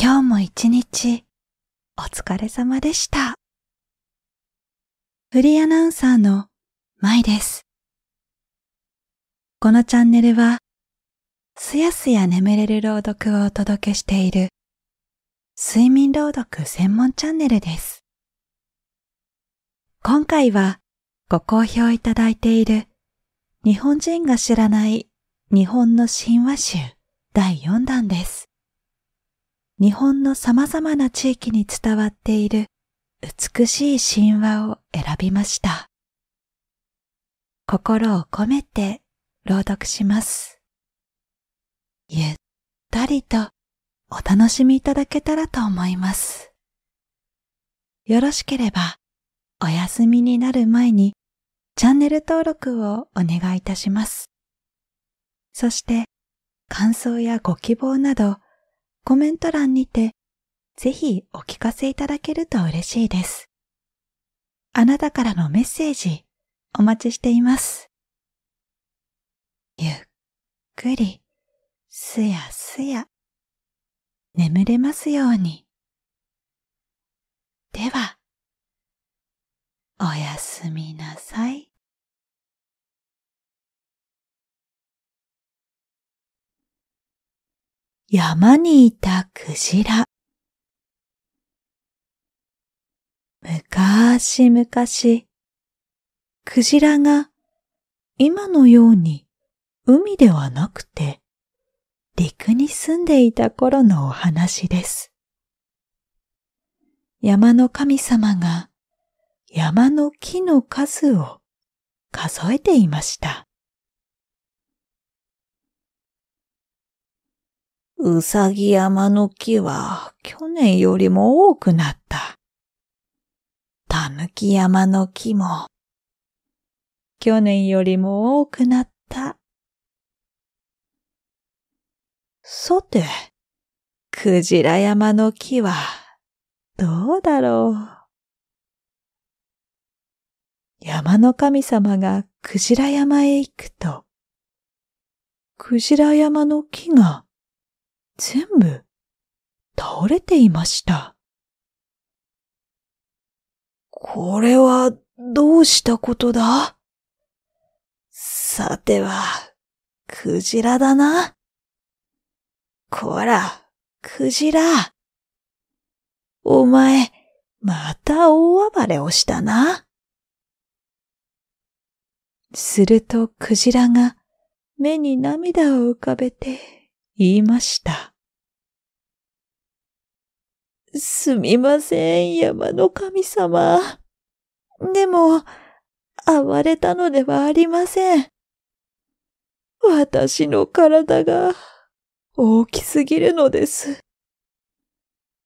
今日も一日お疲れ様でした。フリーアナウンサーの舞です。このチャンネルはすやすや眠れる朗読をお届けしている睡眠朗読専門チャンネルです。今回はご好評いただいている日本人が知らない日本の神話集第4弾です。日本の様々な地域に伝わっている美しい神話を選びました。心を込めて朗読します。ゆったりとお楽しみいただけたらと思います。よろしければお休みになる前にチャンネル登録をお願いいたします。そして感想やご希望などコメント欄にて、ぜひお聞かせいただけると嬉しいです。あなたからのメッセージ、お待ちしています。ゆっくり、すやすや、眠れますように。では、おやすみなさい。山にいたクジラ。むかしむかし、クジラが今のように海ではなくて陸に住んでいた頃のお話です。山の神様が山の木の数を数えていました。うさぎ山の木は去年よりも多くなった。たぬき山の木も去年よりも多くなった。さて、くじら山の木はどうだろう。山の神様がくじら山へ行くと、くじら山の木が全部倒れていました。これはどうしたことださては、クジラだな。こら、クジラ。お前、また大暴れをしたな。するとクジラが目に涙を浮かべて言いました。すみません、山の神様。でも、暴れたのではありません。私の体が大きすぎるのです。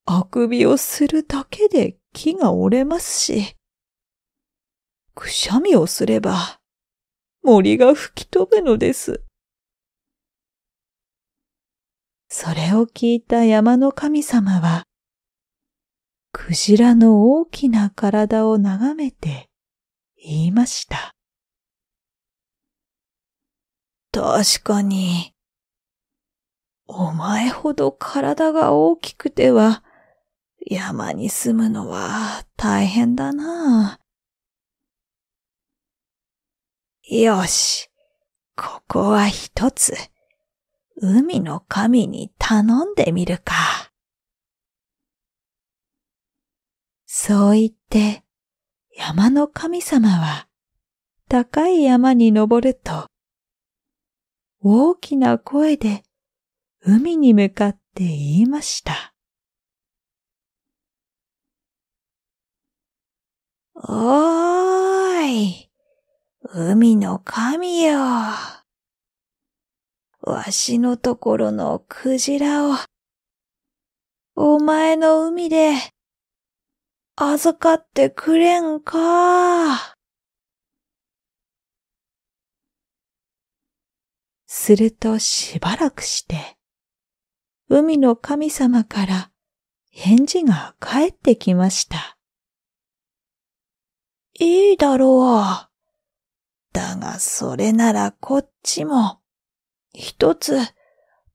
あくびをするだけで木が折れますし、くしゃみをすれば森が吹き飛ぶのです。それを聞いた山の神様は、クジラの大きな体を眺めて言いました。確かに、お前ほど体が大きくては、山に住むのは大変だな。よし、ここは一つ。海の神に頼んでみるか。そう言って、山の神様は、高い山に登ると、大きな声で海に向かって言いました。おーい、海の神よ。わしのところのクジラを、お前の海で、預かってくれんか。するとしばらくして、海の神様から返事が返ってきました。いいだろう。だがそれならこっちも一つ、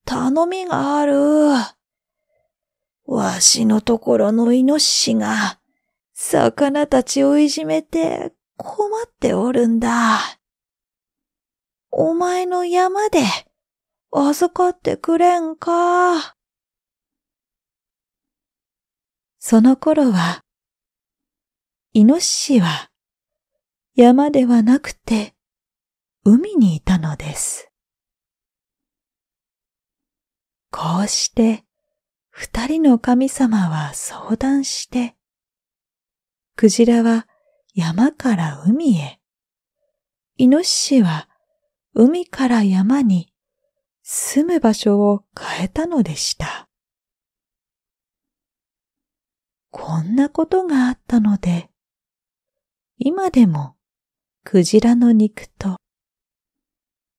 頼みがある。わしのところのイノシシが、魚たちをいじめて困っておるんだ。お前の山で預かってくれんか。その頃は、イノシシは山ではなくて海にいたのです。こうして、二人の神様は相談して、クジラは山から海へ、イノシシは海から山に住む場所を変えたのでした。こんなことがあったので、今でもクジラの肉と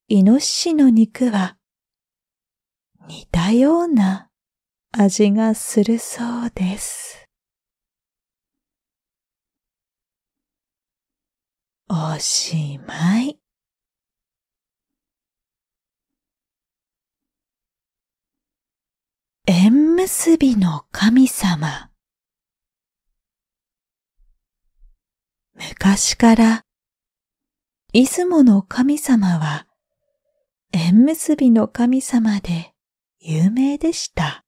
イノシシの肉は似たような味がするそうです。おしまい。縁結びの神様。昔から、出雲の神様は、縁結びの神様で、有名でした。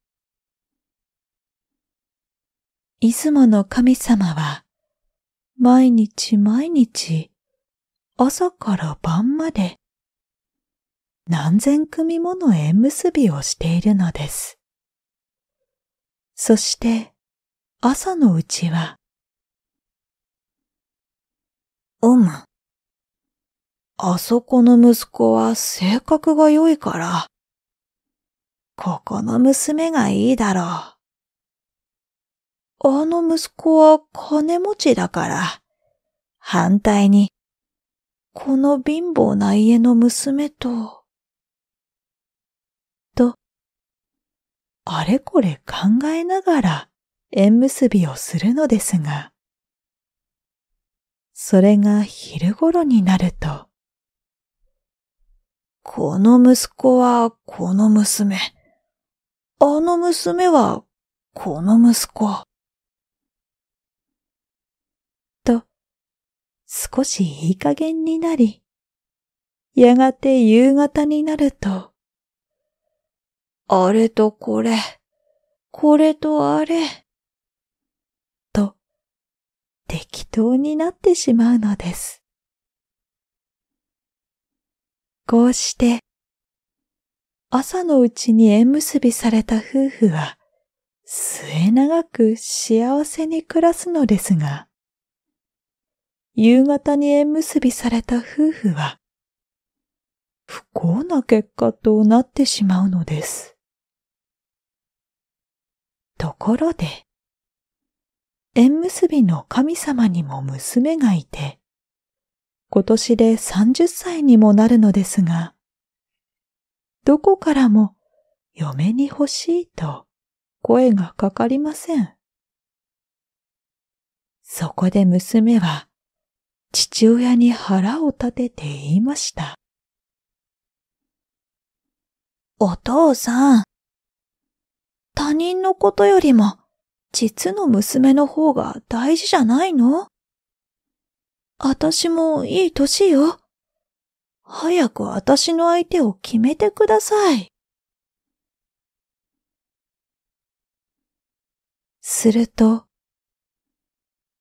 出雲の神様は、毎日毎日、朝から晩まで、何千組もの縁結びをしているのです。そして朝のうちは、うむ。あそこの息子は性格が良いから、ここの娘がいいだろう。あの息子は金持ちだから。反対に、この貧乏な家の娘と、と、あれこれ考えながら縁結びをするのですが、それが昼頃になると、この息子はこの娘。あの娘は、この息子。と、少しいい加減になり、やがて夕方になると、あれとこれ、これとあれ、と、適当になってしまうのです。こうして、朝のうちに縁結びされた夫婦は、末長く幸せに暮らすのですが、夕方に縁結びされた夫婦は、不幸な結果となってしまうのです。ところで、縁結びの神様にも娘がいて、今年で30歳にもなるのですが、どこからも嫁に欲しいと声がかかりません。そこで娘は父親に腹を立てて言いました。お父さん、他人のことよりも実の娘の方が大事じゃないの私もいい歳よ。早く私の相手を決めてください。すると、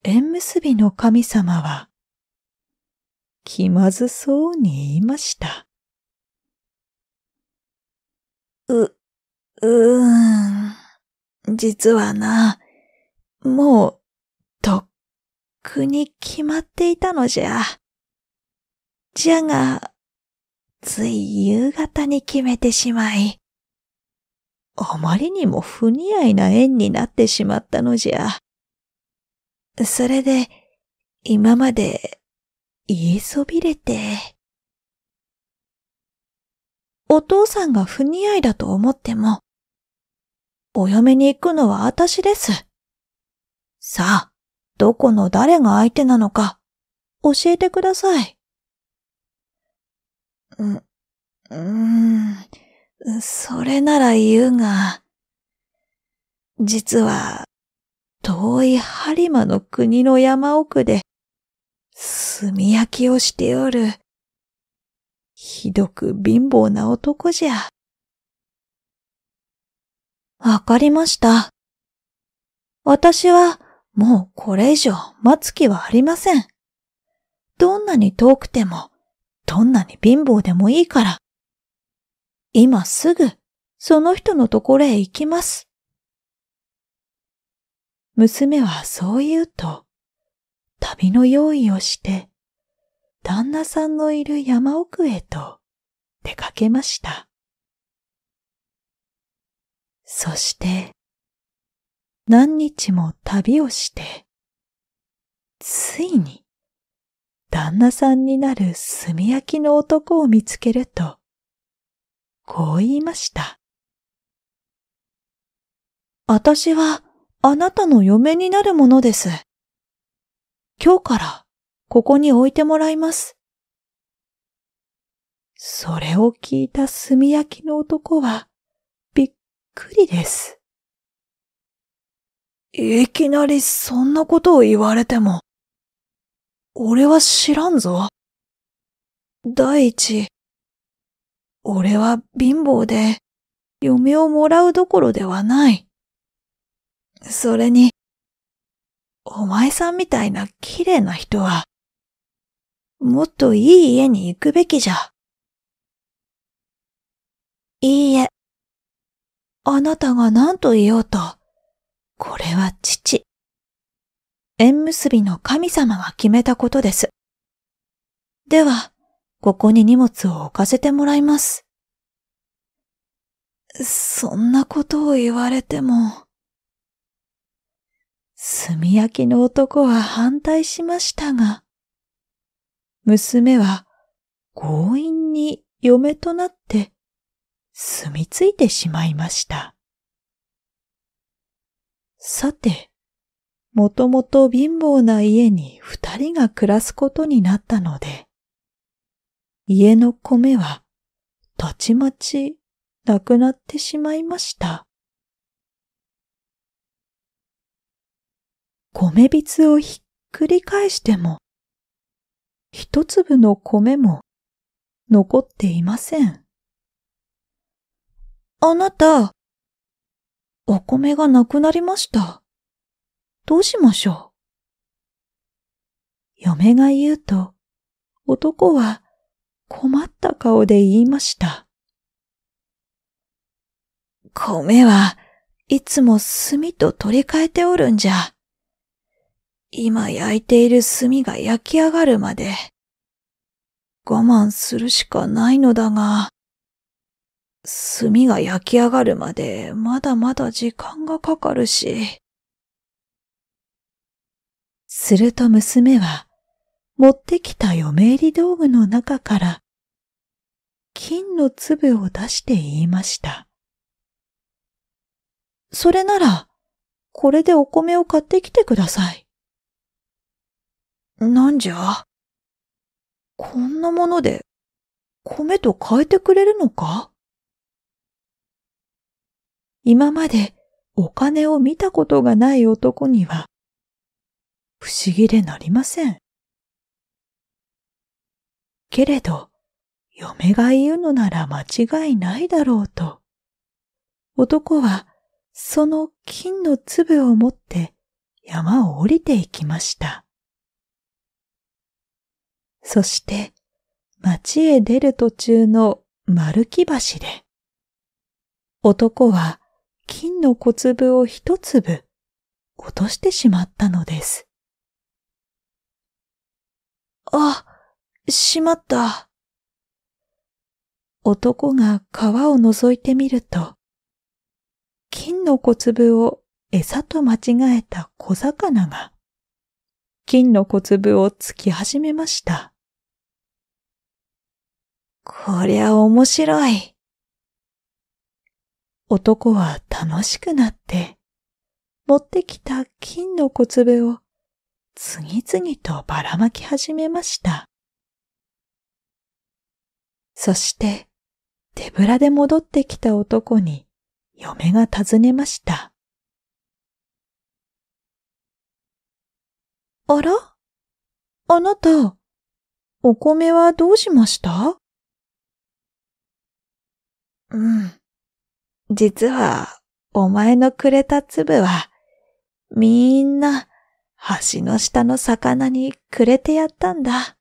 縁結びの神様は、気まずそうに言いました。う、うーん。実はな、もう、とっくに決まっていたのじゃ。じゃが、つい夕方に決めてしまい、あまりにも不似合いな縁になってしまったのじゃ。それで、今まで言いそびれて。お父さんが不似合いだと思っても、お嫁に行くのは私です。さあ、どこの誰が相手なのか、教えてください。う、ーん、それなら言うが、実は、遠い播磨の国の山奥で、炭焼きをしておる。ひどく貧乏な男じゃ。わかりました。私はもうこれ以上待つ気はありません。どんなに遠くてもどんなに貧乏でもいいから。今すぐ、その人のところへ行きます。娘はそう言うと、旅の用意をして、旦那さんのいる山奥へと出かけました。そして、何日も旅をして、ついに、旦那さんになる炭焼きの男を見つけると、こう言いました。私はあなたの嫁になるものです。今日からここに置いてもらいます。それを聞いた炭焼きの男はびっくりです。いきなりそんなことを言われても、俺は知らんぞ。第一、俺は貧乏で、嫁をもらうどころではない。それに、お前さんみたいな綺麗な人は、もっといい家に行くべきじゃ。いいえ。あなたが何と言おうと、これは父、縁結びの神様が決めたことです。では、ここに荷物を置かせてもらいます。そんなことを言われても。炭焼きの男は反対しましたが、娘は強引に嫁となって住み着いてしまいました。さて、もともと貧乏な家に二人が暮らすことになったので、家の米はたちまちなくなってしまいました。米びつをひっくり返しても、一粒の米も残っていません。あなた、お米がなくなりました。どうしましょう。嫁が言うと、男は困った顔で言いました。米はいつも炭と取り替えておるんじゃ。今焼いている炭が焼き上がるまで、我慢するしかないのだが、炭が焼き上がるまでまだまだ時間がかかるし、すると娘は、持ってきた嫁入り道具の中から、金の粒を出して言いました。それなら、これでお米を買ってきてください。なんじゃこんなもので、米と変えてくれるのか今までお金を見たことがない男には、不思議でなりません。けれど、嫁が言うのなら間違いないだろうと、男はその金の粒を持って山を降りていきました。そして、町へ出る途中の丸木橋で、男は金の小粒を一粒落としてしまったのです。あ、しまった。男が皮を覗いてみると、金の小粒を餌と間違えた小魚が、金の小粒をつき始めました。こりゃ面白い。男は楽しくなって、持ってきた金の小粒を次々とばらまき始めました。そして、手ぶらで戻ってきた男に嫁が尋ねました。あらあなた、お米はどうしましたうん。実は、お前のくれた粒は、みんな、橋の下の魚にくれてやったんだ。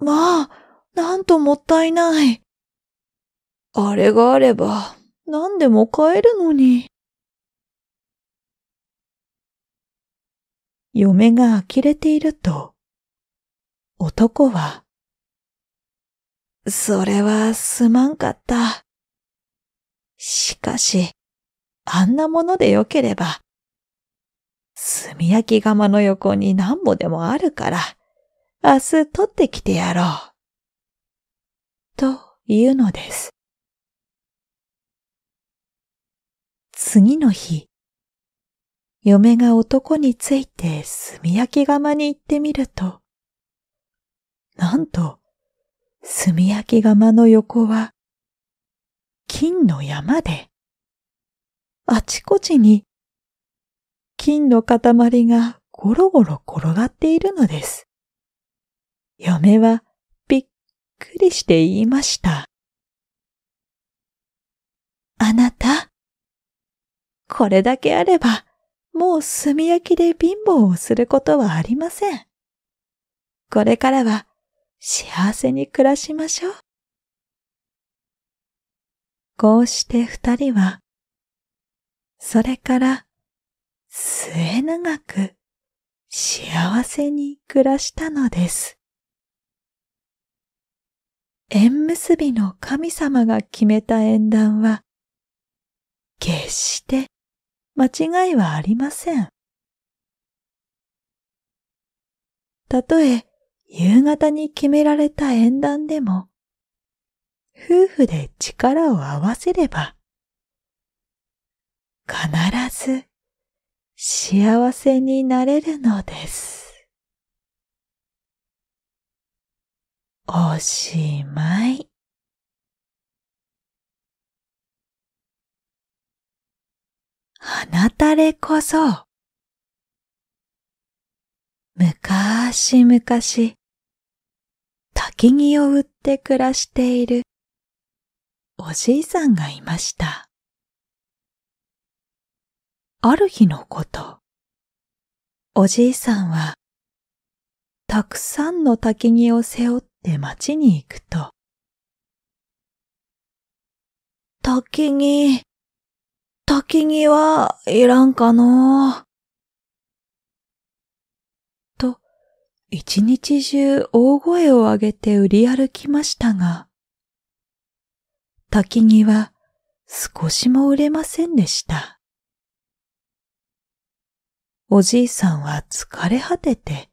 まあ、なんともったいない。あれがあれば、何でも買えるのに。嫁が呆れていると、男は、それはすまんかった。しかし、あんなものでよければ、炭焼き釜の横に何ぼでもあるから、明日取ってきてやろう。というのです。次の日、嫁が男について炭焼き釜に行ってみると、なんと、炭焼き釜の横は、金の山で、あちこちに金の塊がゴロゴロ転がっているのです。嫁はびっくりして言いました。あなた、これだけあれば、もう炭焼きで貧乏をすることはありません。これからは幸せに暮らしましょう。こうして二人は、それから末永く幸せに暮らしたのです。縁結びの神様が決めた縁談は、決して間違いはありません。たとえ夕方に決められた縁談でも、夫婦で力を合わせれば、必ず幸せになれるのです。おしまい。あなたれこそ、むかしむかし、滝木を売って暮らしているおじいさんがいました。ある日のこと、おじいさんは、たくさんの焚き木を背負って町に行くと、焚き木、焚き木はいらんかのと、一日中大声を上げて売り歩きましたが、焚き木は少しも売れませんでした。おじいさんは疲れ果てて、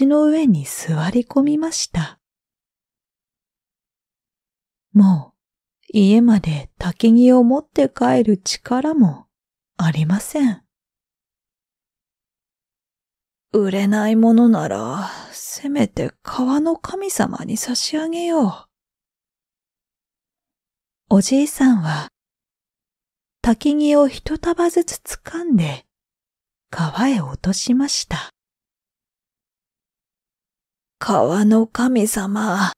橋の上に座り込みました。もう家まで焚き木を持って帰る力もありません。売れないものなら、せめて川の神様に差し上げよう。おじいさんは、焚き木を一束ずつ掴んで、川へ落としました。川の神様、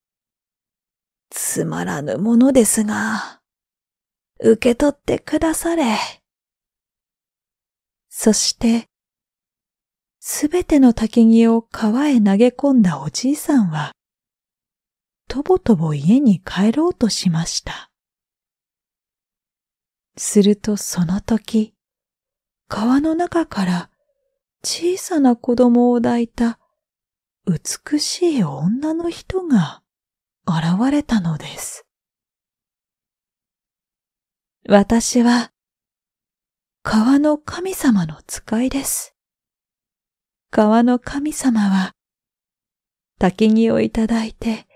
つまらぬものですが、受け取ってくだされ。そして、すべての焚木を川へ投げ込んだおじいさんは、とぼとぼ家に帰ろうとしました。するとその時、川の中から小さな子供を抱いた美しい女の人が現れたのです。私は川の神様の使いです。川の神様は焚木をいただいて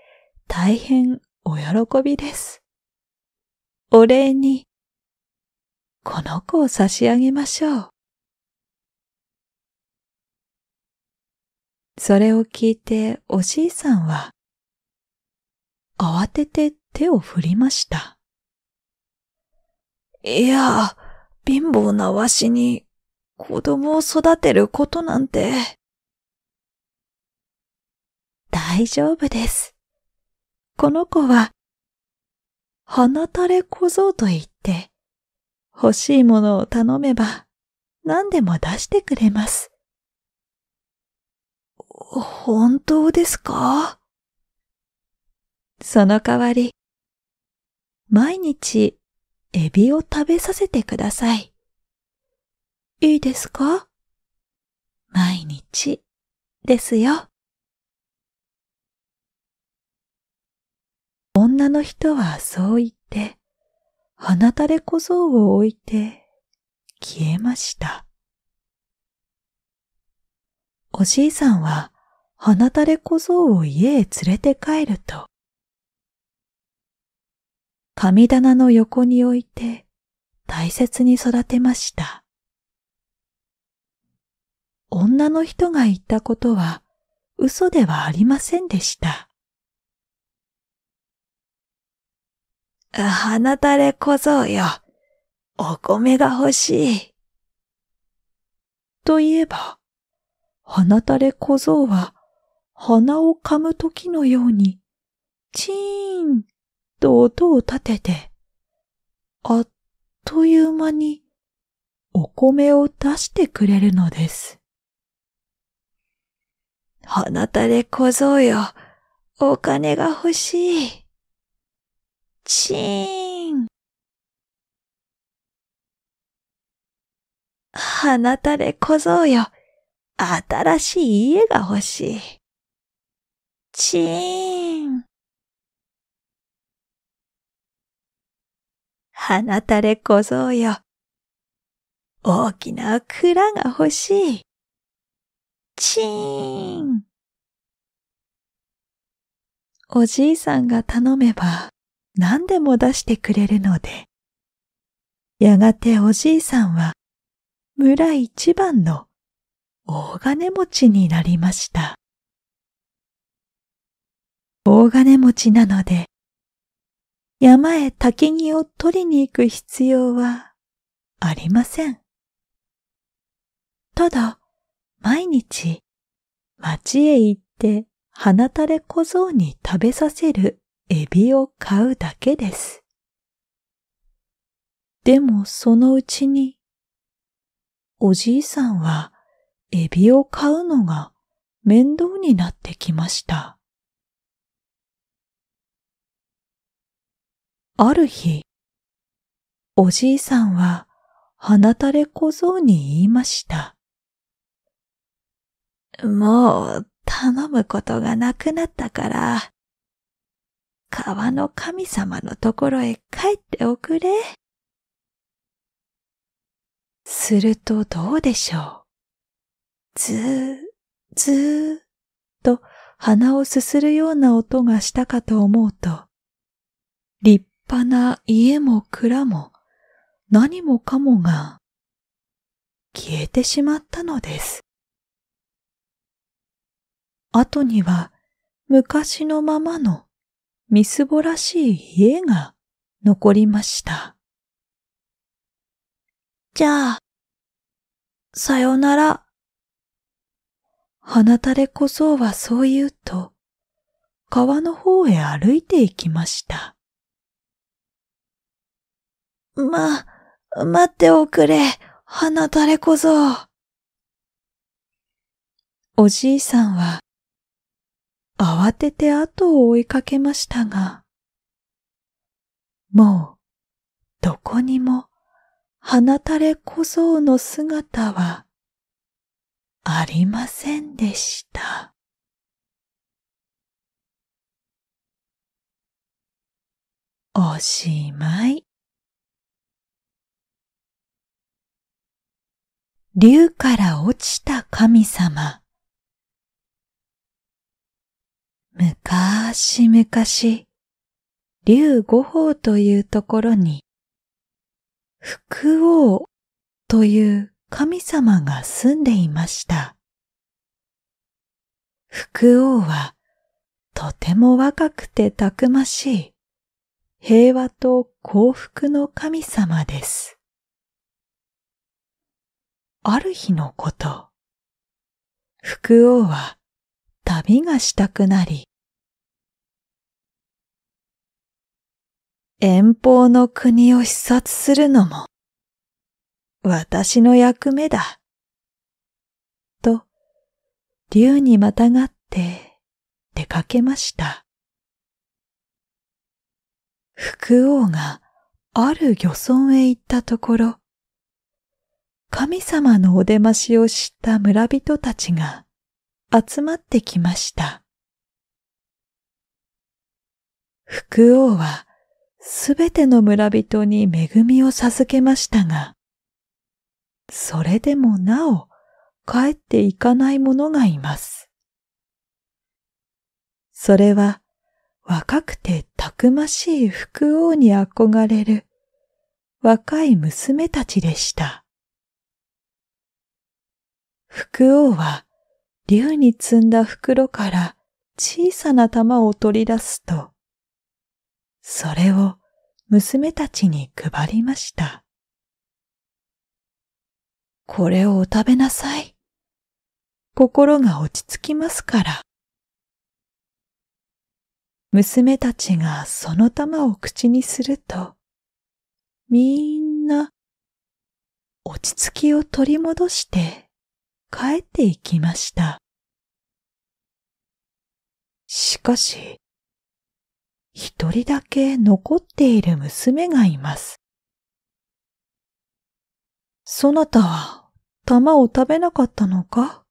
大変お喜びです。お礼にこの子を差し上げましょう。それを聞いておじいさんは、慌てて手を振りました。いや、貧乏なわしに子供を育てることなんて。大丈夫です。この子は、鼻垂れ小僧と言って、欲しいものを頼めば何でも出してくれます。本当ですかその代わり、毎日エビを食べさせてください。いいですか毎日ですよ。女の人はそう言って、花垂れ小僧を置いて消えました。おじいさんは花垂れ小僧を家へ連れて帰ると、神棚の横に置いて大切に育てました。女の人が言ったことは嘘ではありませんでした。花垂れ小僧よ。お米が欲しい。といえば、花垂れ小僧は、鼻を噛む時のように、チーンと音を立てて、あっという間に、お米を出してくれるのです。花垂れ小僧よ、お金が欲しい。チーンなたれ小僧よ。新しい家が欲しい。チーンなたれ小僧よ。大きな蔵が欲しい。チーンおじいさんが頼めば何でも出してくれるので、やがておじいさんは村一番の大金持ちになりました。大金持ちなので、山へき木を取りに行く必要はありません。ただ、毎日、町へ行って、花垂れ小僧に食べさせるエビを買うだけです。でもそのうちに、おじいさんはエビを買うのが面倒になってきました。ある日、おじいさんは鼻垂れ小僧に言いました。もう頼むことがなくなったから、川の神様のところへ帰っておくれ。するとどうでしょう。ずー、ずーっと鼻をすするような音がしたかと思うと、立派な家も蔵も何もかもが消えてしまったのです。後には昔のままのみすぼらしい家が残りました。じゃあ、さよなら。花垂れ小僧はそう言うと、川の方へ歩いて行きました。ま、待っておくれ、花垂れ小僧。おじいさんは慌てて後を追いかけましたが、もうどこにも放たれ小僧の姿はありませんでした。おしまい。竜から落ちた神様。むかしむかし、竜五宝というところに、福王という神様が住んでいました。福王はとても若くてたくましい平和と幸福の神様です。ある日のこと、福王は旅がしたくなり、遠方の国を視察するのも、私の役目だ。と、竜にまたがって出かけました。福王がある漁村へ行ったところ、神様のお出ましを知った村人たちが集まってきました。福王はすべての村人に恵みを授けましたが、それでもなお帰っていかない者がいます。それは若くてたくましい福王に憧れる若い娘たちでした。福王は竜に積んだ袋から小さな玉を取り出すと、それを娘たちに配りました。これをお食べなさい。心が落ち着きますから。娘たちがその玉を口にすると、みんな落ち着きを取り戻して帰っていきました。しかし、一人だけ残っている娘がいます。そなたは玉を食べなかったのか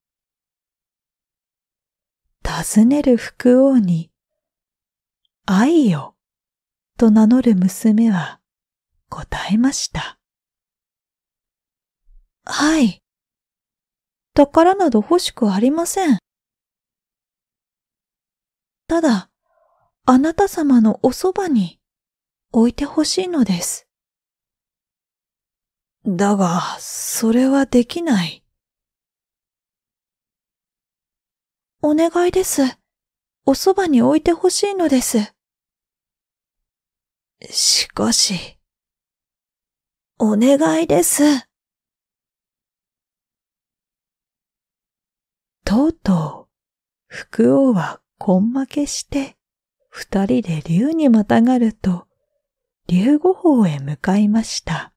尋ねる福王に、愛よと名乗る娘は答えました。はい。宝など欲しくありません。ただ、あなた様のおそばに置いてほしいのです。だが、それはできない。お願いです。おそばに置いてほしいのです。しかし、お願いです。とうとう、福王は根負けして、二人で竜にまたがると、竜御峰へ向かいました。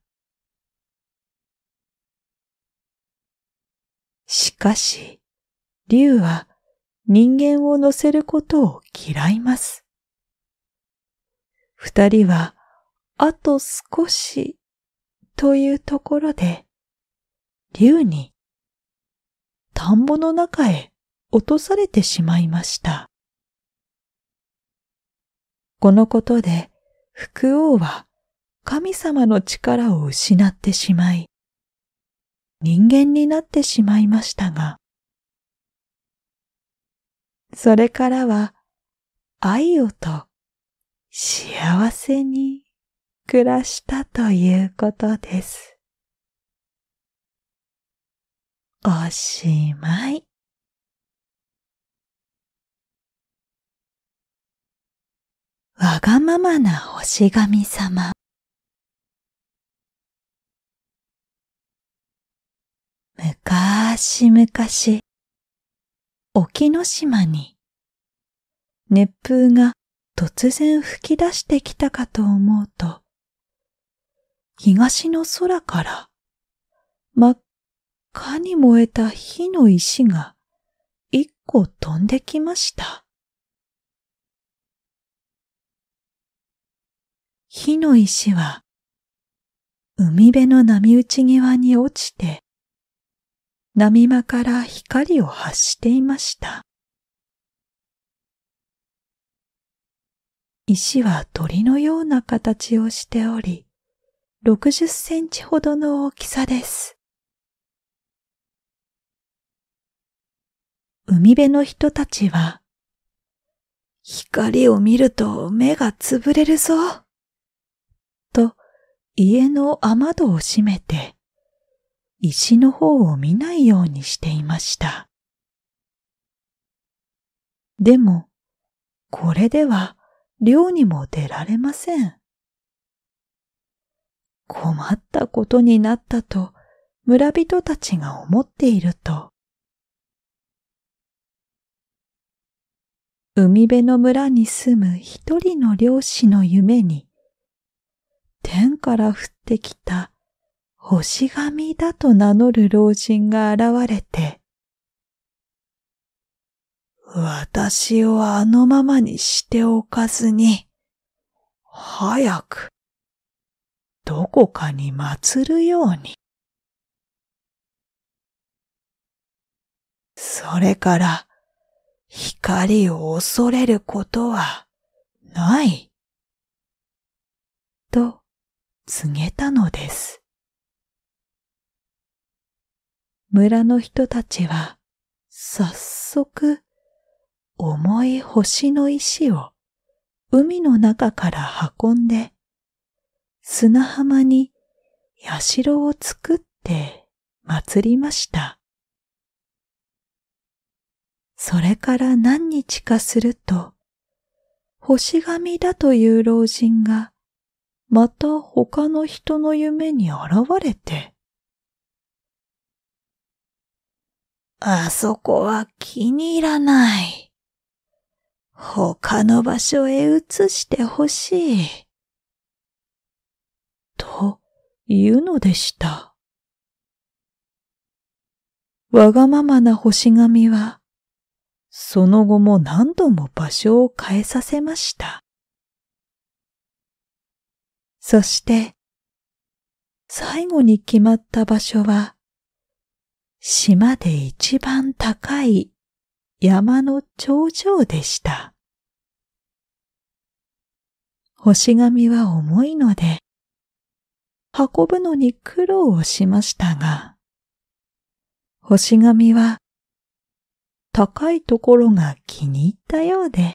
しかし、竜は人間を乗せることを嫌います。二人は、あと少し、というところで、竜に、田んぼの中へ落とされてしまいました。このことで、福王は神様の力を失ってしまい、人間になってしまいましたが、それからは愛をと幸せに暮らしたということです。おしまい。わがままな星神様むかしむかし沖ノ島に熱風が突然吹き出してきたかと思うと東の空から真っ赤に燃えた火の石が一個飛んできました。火の石は海辺の波打ち際に落ちて波間から光を発していました。石は鳥のような形をしており、60センチほどの大きさです。海辺の人たちは、光を見ると目がつぶれるぞ。家の雨戸を閉めて、石の方を見ないようにしていました。でも、これでは漁にも出られません。困ったことになったと村人たちが思っていると、海辺の村に住む一人の漁師の夢に天から降ってきた星神だと名乗る老人が現れて、私をあのままにしておかずに、早く、どこかに祀るように。それから、光を恐れることはない。と告げたのです。村の人たちは早速重い星の石を海の中から運んで砂浜に社を作って祭りました。それから何日かすると、星神だという老人がまた他の人の夢に現れて、あそこは気に入らない。他の場所へ移してほしい。と言うのでした。わがままな星神は、その後も何度も場所を変えさせました。そして、最後に決まった場所は、島で一番高い山の頂上でした。星紙は重いので、運ぶのに苦労をしましたが、星紙は高いところが気に入ったようで、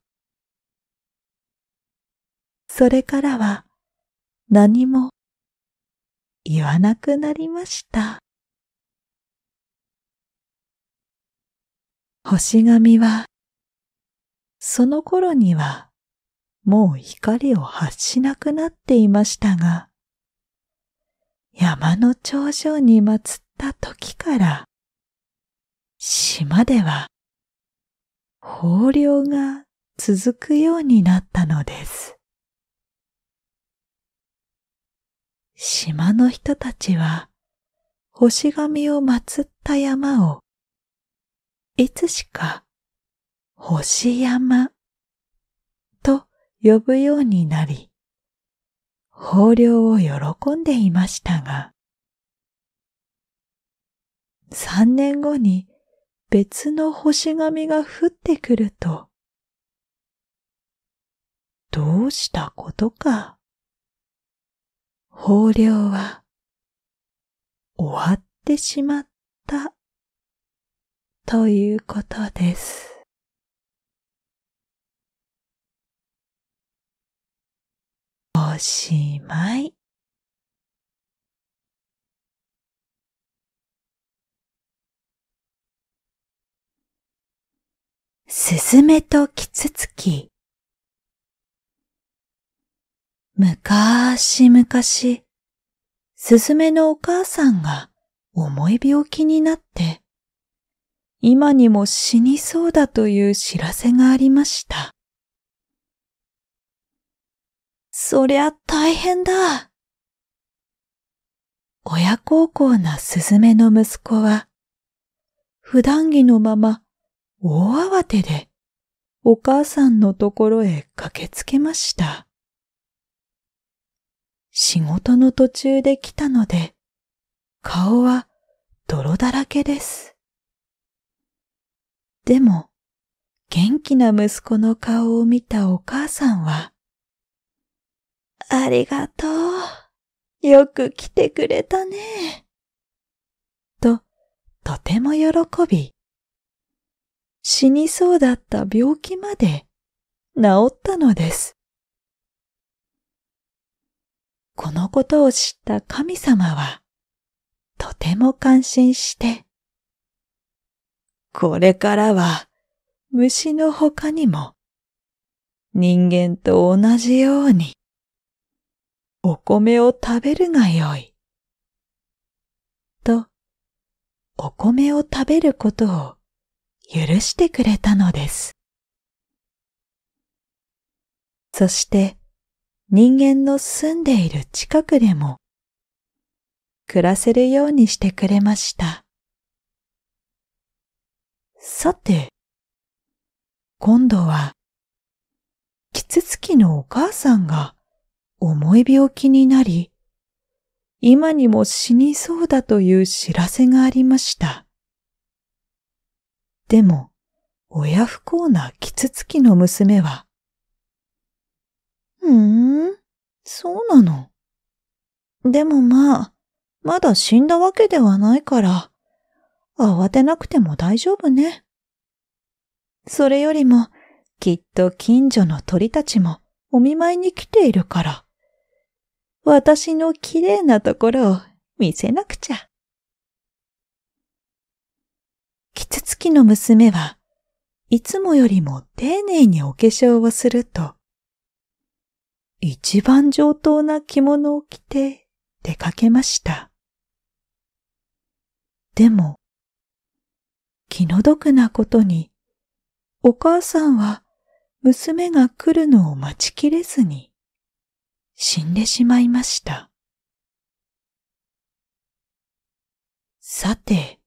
それからは何も言わなくなりました。星神は、その頃には、もう光を発しなくなっていましたが、山の頂上に祀った時から、島では、豊漁が続くようになったのです。島の人たちは星神を祀った山をいつしか星山と呼ぶようになり、豊漁を喜んでいましたが、三年後に別の星神が降ってくると、どうしたことか豊漁は終わってしまったということです。おしまい。すずめとキツツキむかしむかし、すずめのお母さんが重い病気になって、今にも死にそうだという知らせがありました。そりゃ大変だ。親孝行なすずめの息子は、普段着のまま大慌てでお母さんのところへ駆けつけました。仕事の途中で来たので、顔は泥だらけです。でも、元気な息子の顔を見たお母さんは、ありがとう。よく来てくれたね。と、とても喜び、死にそうだった病気まで治ったのです。このことを知った神様は、とても感心して、これからは虫の他にも人間と同じようにお米を食べるがよい。と、お米を食べることを許してくれたのです。そして人間の住んでいる近くでも暮らせるようにしてくれました。さて、今度は、キツツキのお母さんが重い病気になり、今にも死にそうだという知らせがありました。でも、親不幸なキツツキの娘は、ふーん、そうなの。でもまあ、まだ死んだわけではないから、慌てなくても大丈夫ね。それよりも、きっと近所の鳥たちもお見舞いに来ているから、私の綺麗なところを見せなくちゃ。キツツキの娘はいつもよりも丁寧にお化粧をすると一番上等な着物を着て出かけました。でも、気の毒なことに、お母さんは娘が来るのを待ちきれずに、死んでしまいました。さて、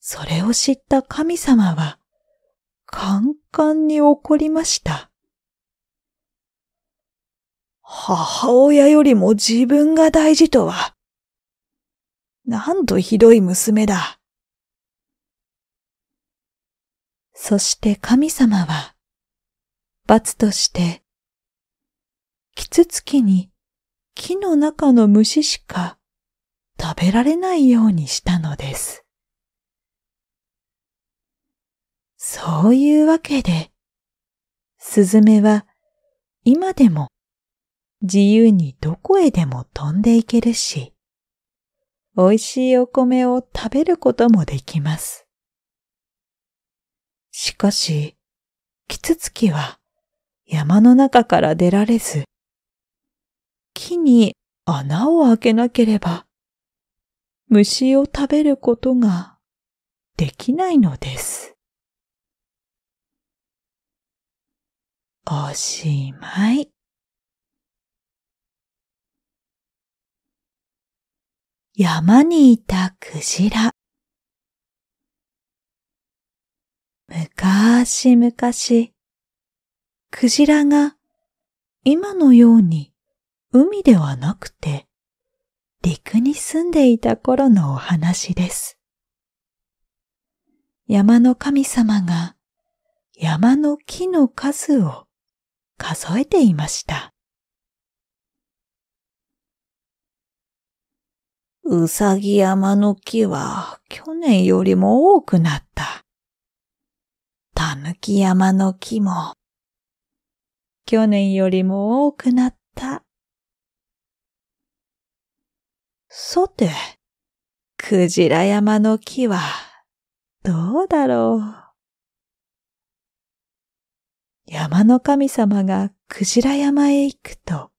それを知った神様は、カンカンに怒りました。母親よりも自分が大事とは。なんとひどい娘だ。そして神様は、罰として、キツツキに木の中の虫しか食べられないようにしたのです。そういうわけで、スズメは今でも自由にどこへでも飛んでいけるし、美味しいお米を食べることもできます。しかし、キツツキは山の中から出られず、木に穴を開けなければ、虫を食べることができないのです。おしまい。山にいたクジラ。むかしむかし、クジラが今のように海ではなくて陸に住んでいた頃のお話です。山の神様が山の木の数を数えていました。うさぎ山の木は去年よりも多くなった。たぬき山の木も去年よりも多くなった。さて、くじら山の木はどうだろう。山の神様がくじら山へ行くと、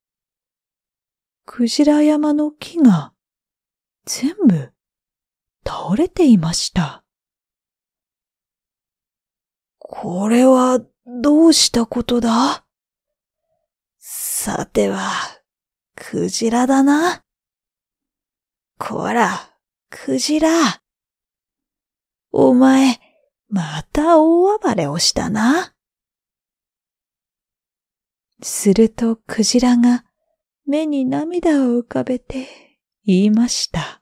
クジラ山の木が全部倒れていました。これはどうしたことださては、クジラだな。こら、クジラ。お前、また大暴れをしたな。するとクジラが目に涙を浮かべて言いました。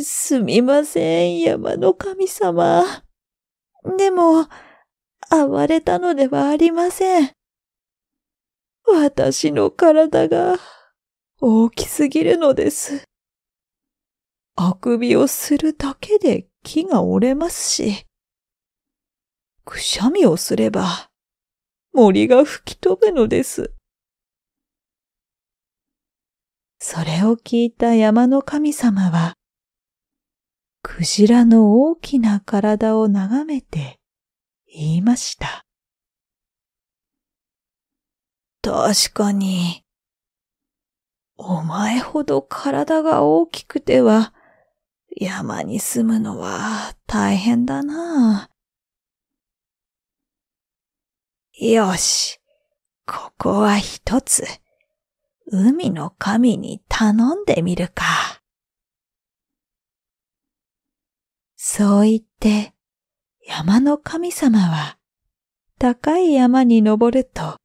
すみません、山の神様。でも、暴れたのではありません。私の体が大きすぎるのです。あくびをするだけで木が折れますし、くしゃみをすれば森が吹き飛ぶのです。それを聞いた山の神様は、クジラの大きな体を眺めて言いました。確かに、お前ほど体が大きくては、山に住むのは大変だな。よし、ここは一つ。海の神に頼んでみるか。そう言って、山の神様は、高い山に登ると、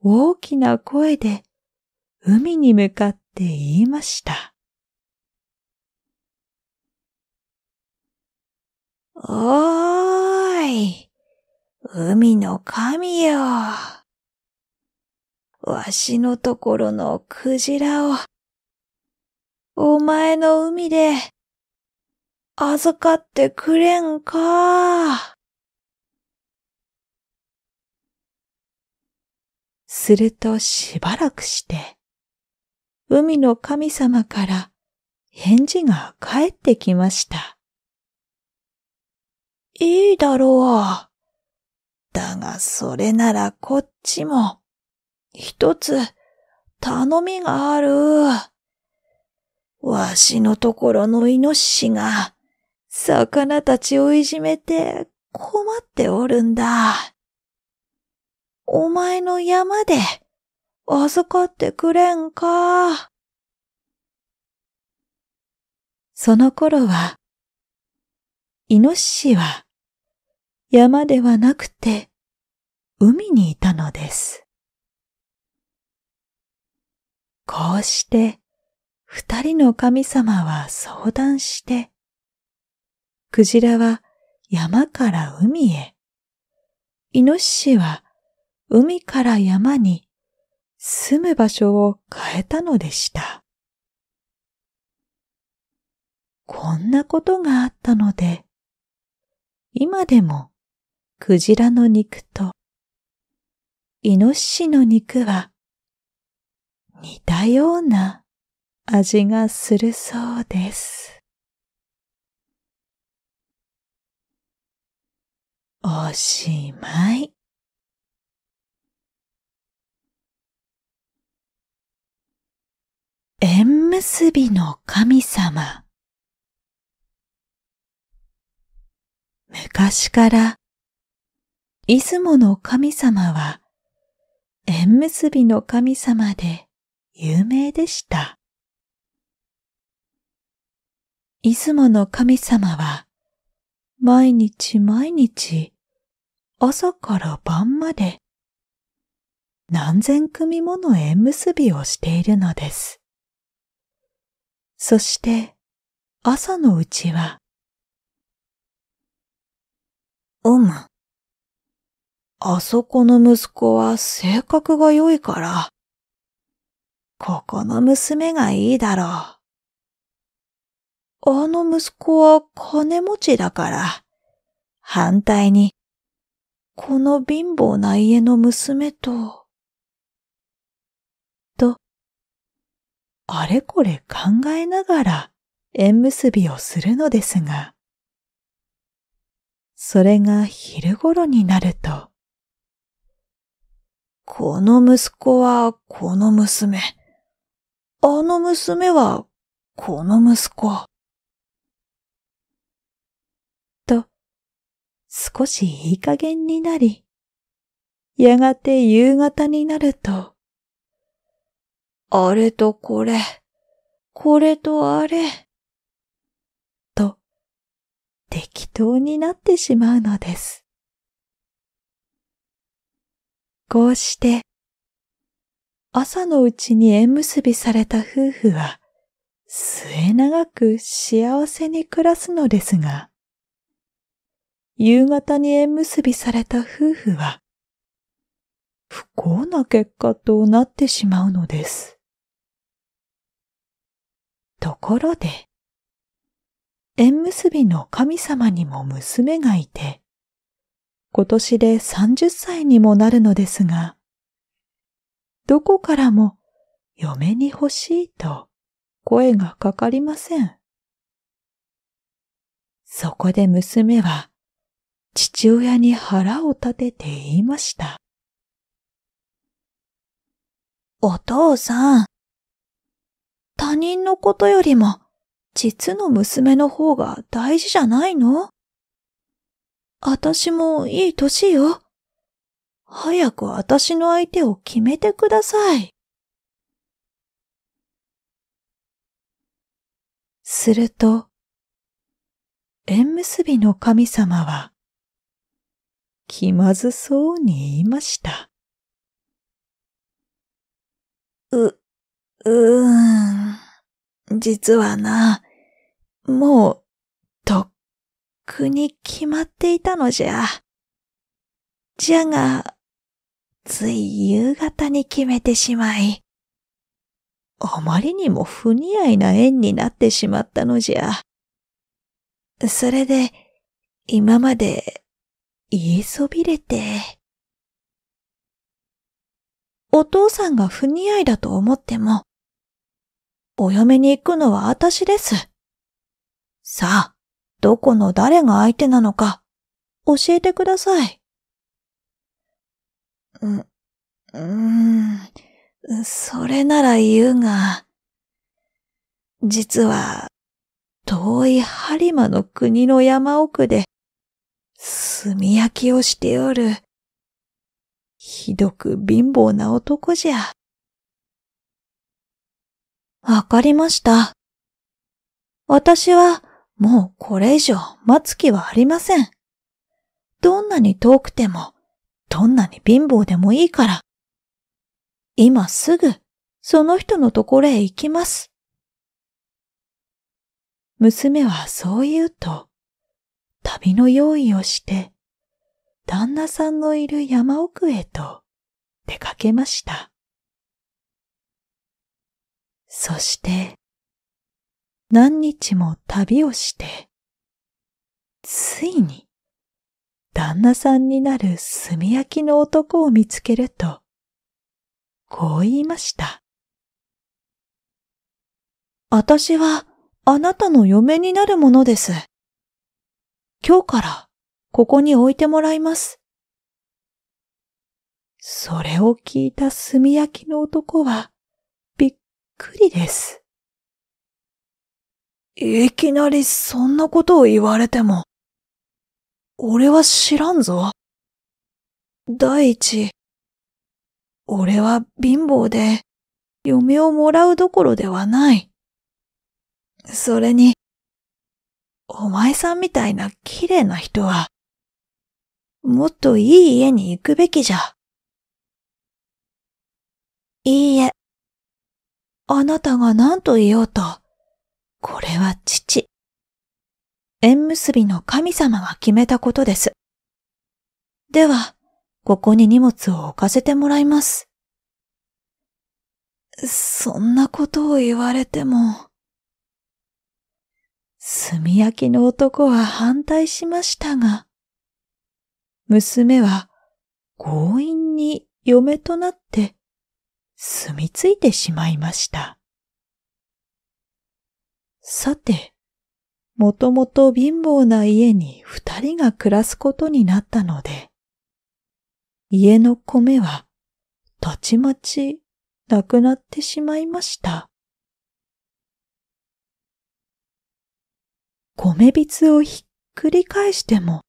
大きな声で海に向かって言いました。おーい、海の神よ。わしのところのクジラを、お前の海で、預かってくれんか。するとしばらくして、海の神様から返事が返ってきました。いいだろう。だがそれならこっちも、一つ、頼みがある。わしのところのイノシシが、魚たちをいじめて困っておるんだ。お前の山で、預かってくれんか。その頃は、イノシシは山ではなくて海にいたのです。こうして、二人の神様は相談して、クジラは山から海へ、イノシシは海から山に住む場所を変えたのでした。こんなことがあったので、今でもクジラの肉とイノシシの肉は似たような味がするそうです。おしまい。縁結びの神様。昔から、出雲の神様は、縁結びの神様で、有名でした。出雲の神様は、毎日毎日、朝から晩まで、何千組もの縁結びをしているのです。そして、朝のうちは、おむ。あそこの息子は性格が良いから、ここの娘がいいだろう。あの息子は金持ちだから。反対に、この貧乏な家の娘と、と、あれこれ考えながら縁結びをするのですが、それが昼頃になると、この息子はこの娘。あの娘は、この息子。と、少しいい加減になり、やがて夕方になると、あれとこれ、これとあれ、と、適当になってしまうのです。こうして、朝のうちに縁結びされた夫婦は、末長く幸せに暮らすのですが、夕方に縁結びされた夫婦は、不幸な結果となってしまうのです。ところで、縁結びの神様にも娘がいて、今年で30歳にもなるのですが、どこからも嫁に欲しいと声がかかりません。そこで娘は父親に腹を立てて言いました。お父さん、他人のことよりも実の娘の方が大事じゃないの私もいい歳よ。早く私の相手を決めてください。すると、縁結びの神様は、気まずそうに言いました。う、うーん。実はな、もう、とっくに決まっていたのじゃ。じゃが、つい夕方に決めてしまい、あまりにも不似合いな縁になってしまったのじゃ。それで、今まで言いそびれて。お父さんが不似合いだと思っても、お嫁に行くのは私です。さあ、どこの誰が相手なのか、教えてください。う、うーん、それなら言うが、実は、遠いハリマの国の山奥で、炭焼きをしておる。ひどく貧乏な男じゃ。わかりました。私はもうこれ以上待つ気はありません。どんなに遠くてもどんなに貧乏でもいいから。今すぐ、その人のところへ行きます。娘はそう言うと、旅の用意をして、旦那さんのいる山奥へと出かけました。そして、何日も旅をして、ついに、旦那さんになる炭焼きの男を見つけると、こう言いました。私はあなたの嫁になるものです。今日からここに置いてもらいます。それを聞いた炭焼きの男はびっくりです。いきなりそんなことを言われても、俺は知らんぞ。第一、俺は貧乏で、嫁をもらうどころではない。それに、お前さんみたいな綺麗な人は、もっといい家に行くべきじゃ。いいえ。あなたが何と言おうと、これは父。縁結びの神様が決めたことです。では、ここに荷物を置かせてもらいます。そんなことを言われても。炭焼きの男は反対しましたが、娘は強引に嫁となって住み着いてしまいました。さて、もともと貧乏な家に二人が暮らすことになったので、家の米はたちまちなくなってしまいました。米びつをひっくり返しても、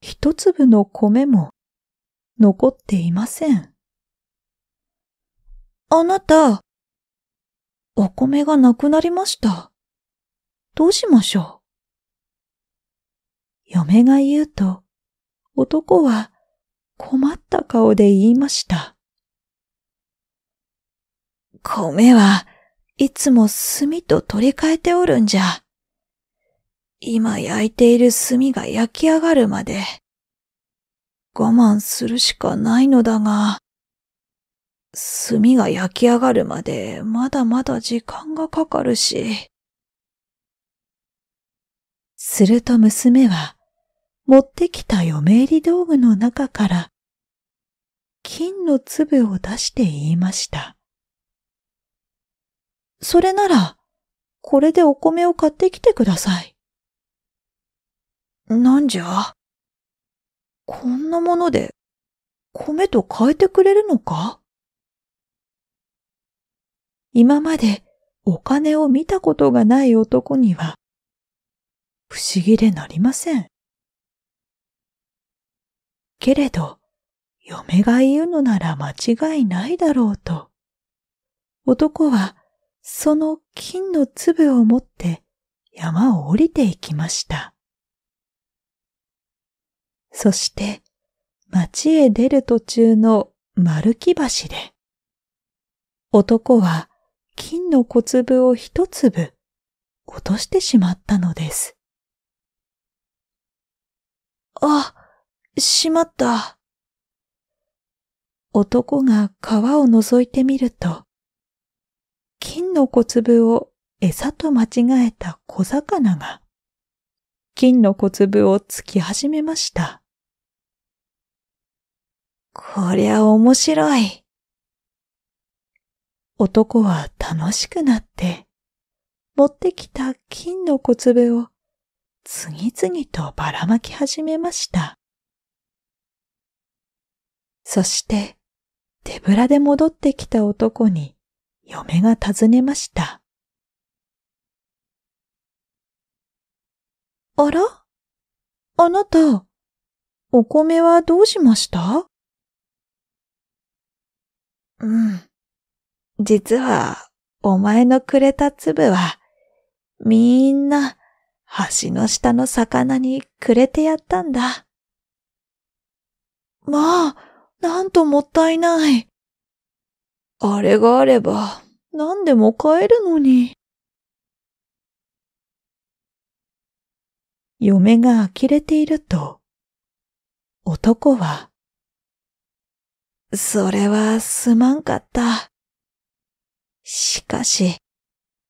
一粒の米も残っていません。あなた、お米がなくなりました。どうしましょう。嫁が言うと、男は困った顔で言いました。米はいつも炭と取り替えておるんじゃ。今焼いている炭が焼き上がるまで我慢するしかないのだが、炭が焼き上がるまでまだまだ時間がかかるし、すると娘は、持ってきた嫁入り道具の中から、金の粒を出して言いました。それなら、これでお米を買ってきてください。なんじゃこんなもので、米と変えてくれるのか今までお金を見たことがない男には、不思議でなりません。けれど、嫁が言うのなら間違いないだろうと、男はその金の粒を持って山を降りていきました。そして、町へ出る途中の丸木橋で、男は金の小粒を一粒落としてしまったのです。あ、しまった。男が川を覗いてみると、金の小粒を餌と間違えた小魚が、金の小粒をつき始めました。こりゃ面白い。男は楽しくなって、持ってきた金の小粒を次々とばらまき始めました。そして、手ぶらで戻ってきた男に嫁が尋ねました。あらあなた、お米はどうしましたうん。実は、お前のくれた粒は、みんな、橋の下の魚にくれてやったんだ。まあ、なんともったいない。あれがあれば、何でも買えるのに。嫁が呆れていると、男は、それはすまんかった。しかし、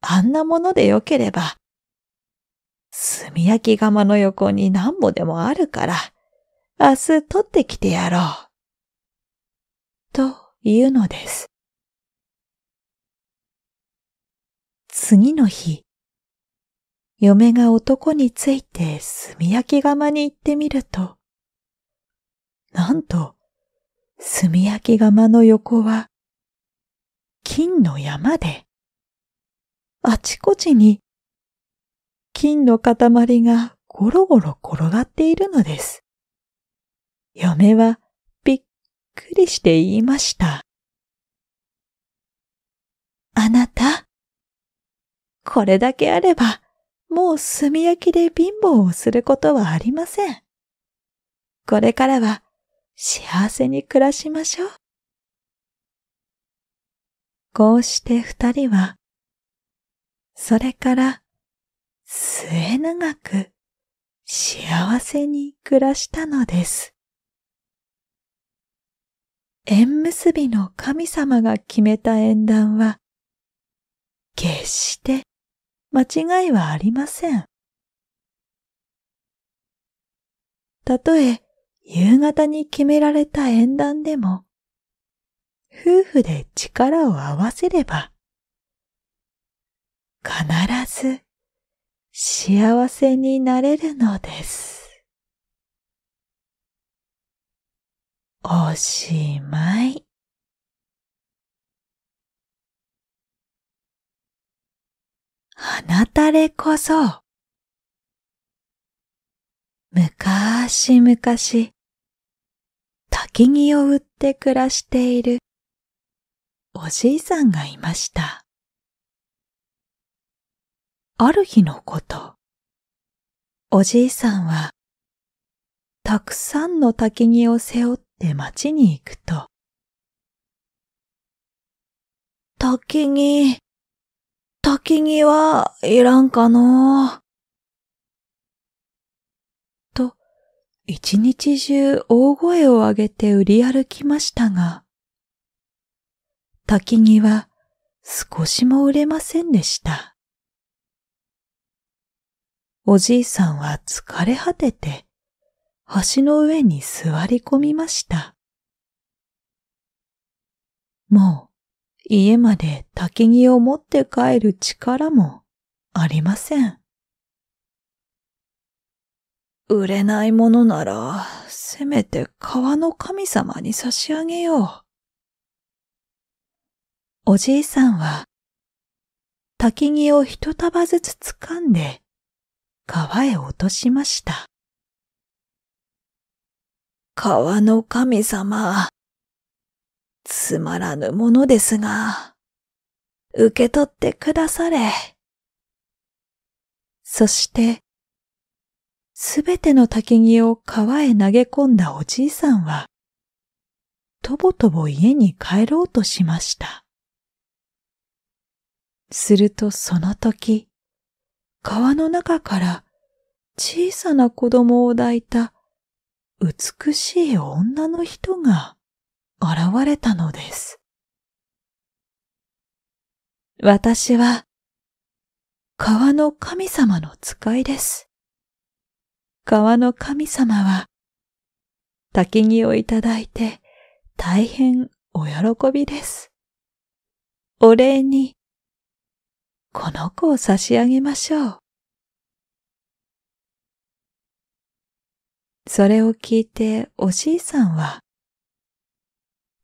あんなものでよければ、炭焼き釜の横に何ぼでもあるから、明日取ってきてやろう。というのです。次の日、嫁が男について炭焼き釜に行ってみると、なんと、炭焼き釜の横は、金の山で、あちこちに金の塊がゴロゴロ転がっているのです。嫁はびっくりして言いました。あなた、これだけあれば、もう炭焼きで貧乏をすることはありません。これからは幸せに暮らしましょう。こうして二人は、それから末永く幸せに暮らしたのです。縁結びの神様が決めた縁談は、決して間違いはありません。たとえ夕方に決められた縁談でも、夫婦で力を合わせれば、必ず幸せになれるのです。おしまい。あなたれこそ、昔々、滝木を売って暮らしているおじいさんがいました。ある日のこと、おじいさんは、たくさんの焚き木を背負って町に行くと、焚き木、焚き木はいらんかのと、一日中大声を上げて売り歩きましたが、焚き木は少しも売れませんでした。おじいさんは疲れ果てて、橋の上に座り込みました。もう家までき木を持って帰る力もありません。売れないものなら、せめて川の神様に差し上げよう。おじいさんは、き木を一束ずつ掴んで、川へ落としました。川の神様、つまらぬものですが、受け取ってくだされ。そして、すべての焚木を川へ投げ込んだおじいさんは、とぼとぼ家に帰ろうとしました。するとその時、川の中から小さな子供を抱いた美しい女の人が現れたのです。私は川の神様の使いです。川の神様は焚き木をいただいて大変お喜びです。お礼にこの子を差し上げましょう。それを聞いておじいさんは、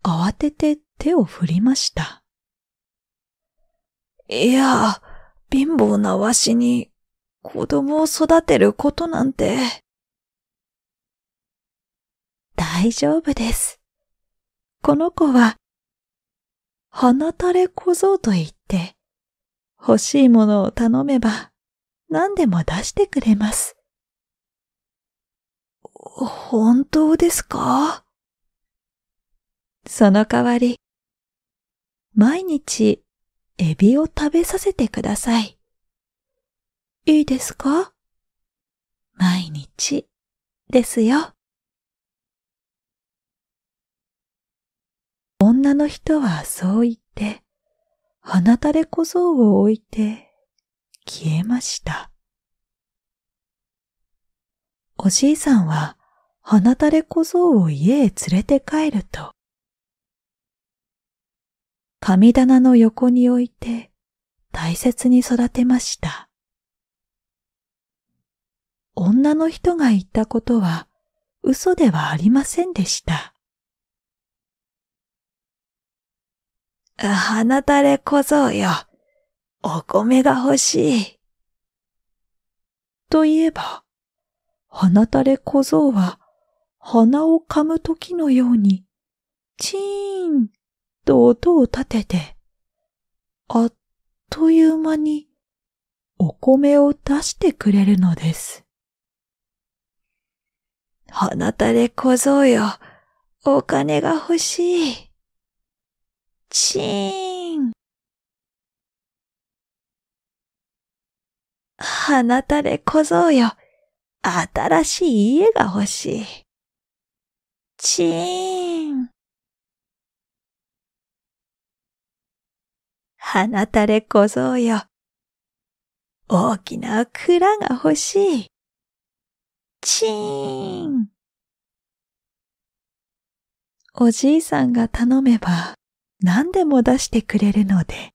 慌てて手を振りました。いや、貧乏なわしに子供を育てることなんて。大丈夫です。この子は、鼻垂れ小僧と言って、欲しいものを頼めば何でも出してくれます。本当ですかその代わり、毎日エビを食べさせてください。いいですか毎日ですよ。女の人はそう言って、花垂れ小僧を置いて消えました。おじいさんは花垂れ小僧を家へ連れて帰ると、神棚の横に置いて大切に育てました。女の人が言ったことは嘘ではありませんでした。花垂れ小僧よ。お米が欲しい。といえば、花垂れ小僧は、鼻を噛む時のように、チーンと音を立てて、あっという間に、お米を出してくれるのです。花垂れ小僧よ、お金が欲しい。チーン花たれ小僧よ。新しい家が欲しい。チーン花たれ小僧よ。大きな蔵が欲しい。チーンおじいさんが頼めば何でも出してくれるので、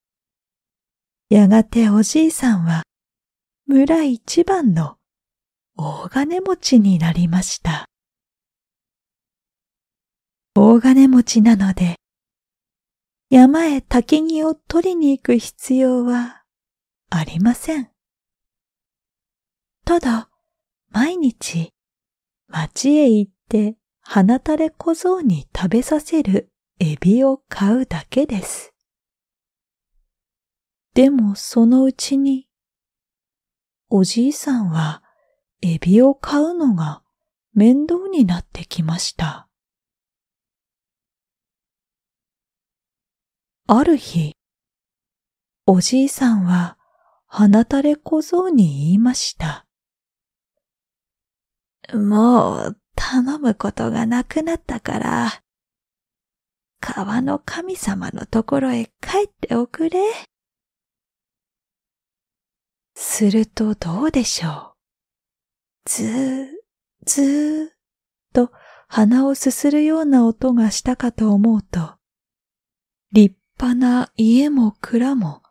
やがておじいさんは村一番の大金持ちになりました。大金持ちなので、山へき木を取りに行く必要はありません。ただ、毎日、町へ行って、花垂れ小僧に食べさせるエビを買うだけです。でもそのうちに、おじいさんはエビを買うのが面倒になってきました。ある日、おじいさんは鼻垂れ小僧に言いました。もう頼むことがなくなったから、川の神様のところへ帰っておくれ。するとどうでしょう。ずー、ずーと鼻をすするような音がしたかと思うと、立派な家も蔵も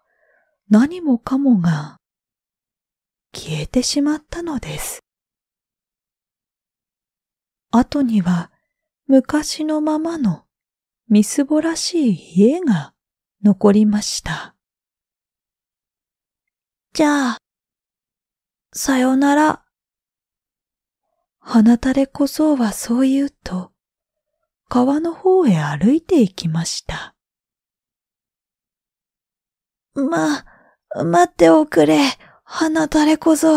何もかもが消えてしまったのです。後には昔のままのみすぼらしい家が残りました。じゃあ、さよなら。花垂れ小僧はそう言うと、川の方へ歩いて行きました。ま、待っておくれ、花垂れ小僧。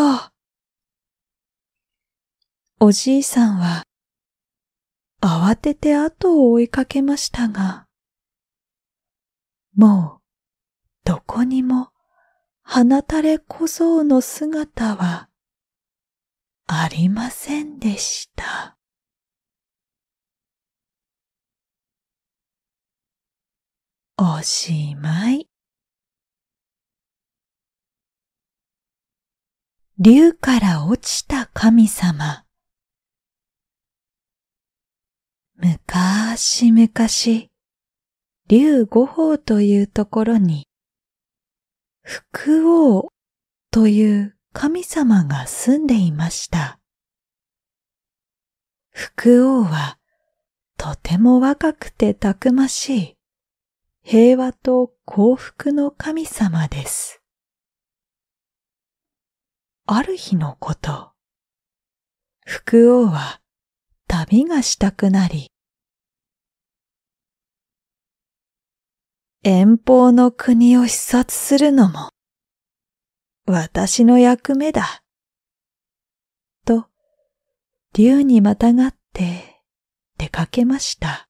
おじいさんは慌てて後を追いかけましたが、もうどこにも放たれ小僧の姿はありませんでした。おしまい。竜から落ちた神様。むかしむかし、竜五宝というところに、福王という神様が住んでいました。福王はとても若くてたくましい平和と幸福の神様です。ある日のこと、福王は旅がしたくなり、遠方の国を視察するのも、私の役目だ。と、竜にまたがって出かけました。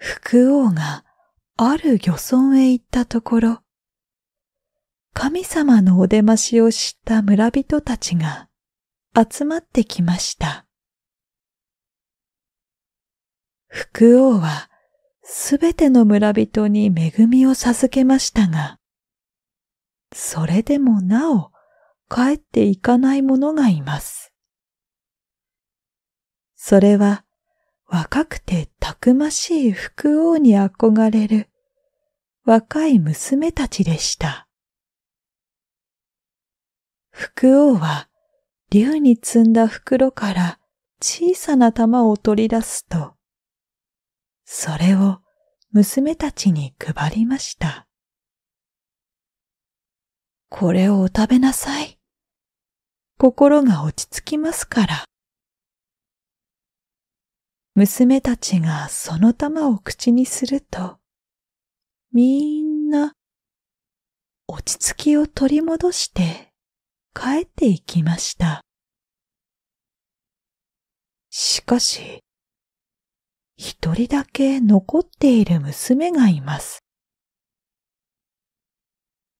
福王がある漁村へ行ったところ、神様のお出ましを知った村人たちが、集まってきました。福王はすべての村人に恵みを授けましたが、それでもなお帰っていかない者がいます。それは若くてたくましい福王に憧れる若い娘たちでした。福王は竜に積んだ袋から小さな玉を取り出すと、それを娘たちに配りました。これをお食べなさい。心が落ち着きますから。娘たちがその玉を口にすると、みんな落ち着きを取り戻して帰っていきました。しかし、一人だけ残っている娘がいます。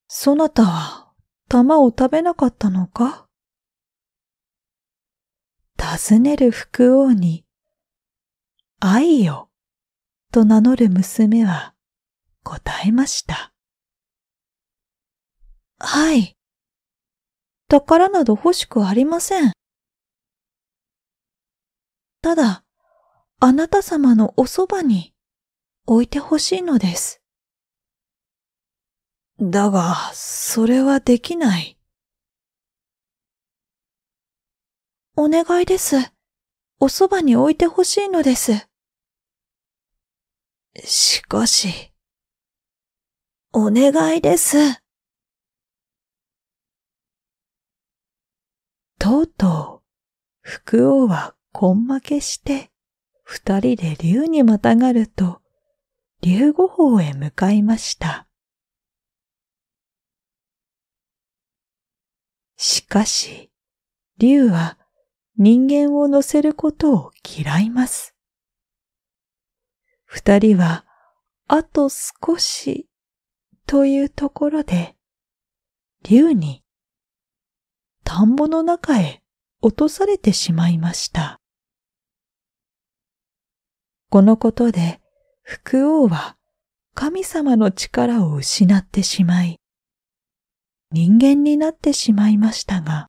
そなたは玉を食べなかったのか尋ねる福王に、愛よと名乗る娘は答えました。はい、宝など欲しくありません。ただ、あなた様のおそばに置いて欲しいのです。だが、それはできない。お願いです。おそばに置いて欲しいのです。しかし、お願いです。とうとう、福王は根負けして、二人で竜にまたがると、竜五方へ向かいました。しかし、竜は人間を乗せることを嫌います。二人は、あと少しというところで、竜に田んぼの中へ落とされてしまいました。このことで、福王は神様の力を失ってしまい、人間になってしまいましたが、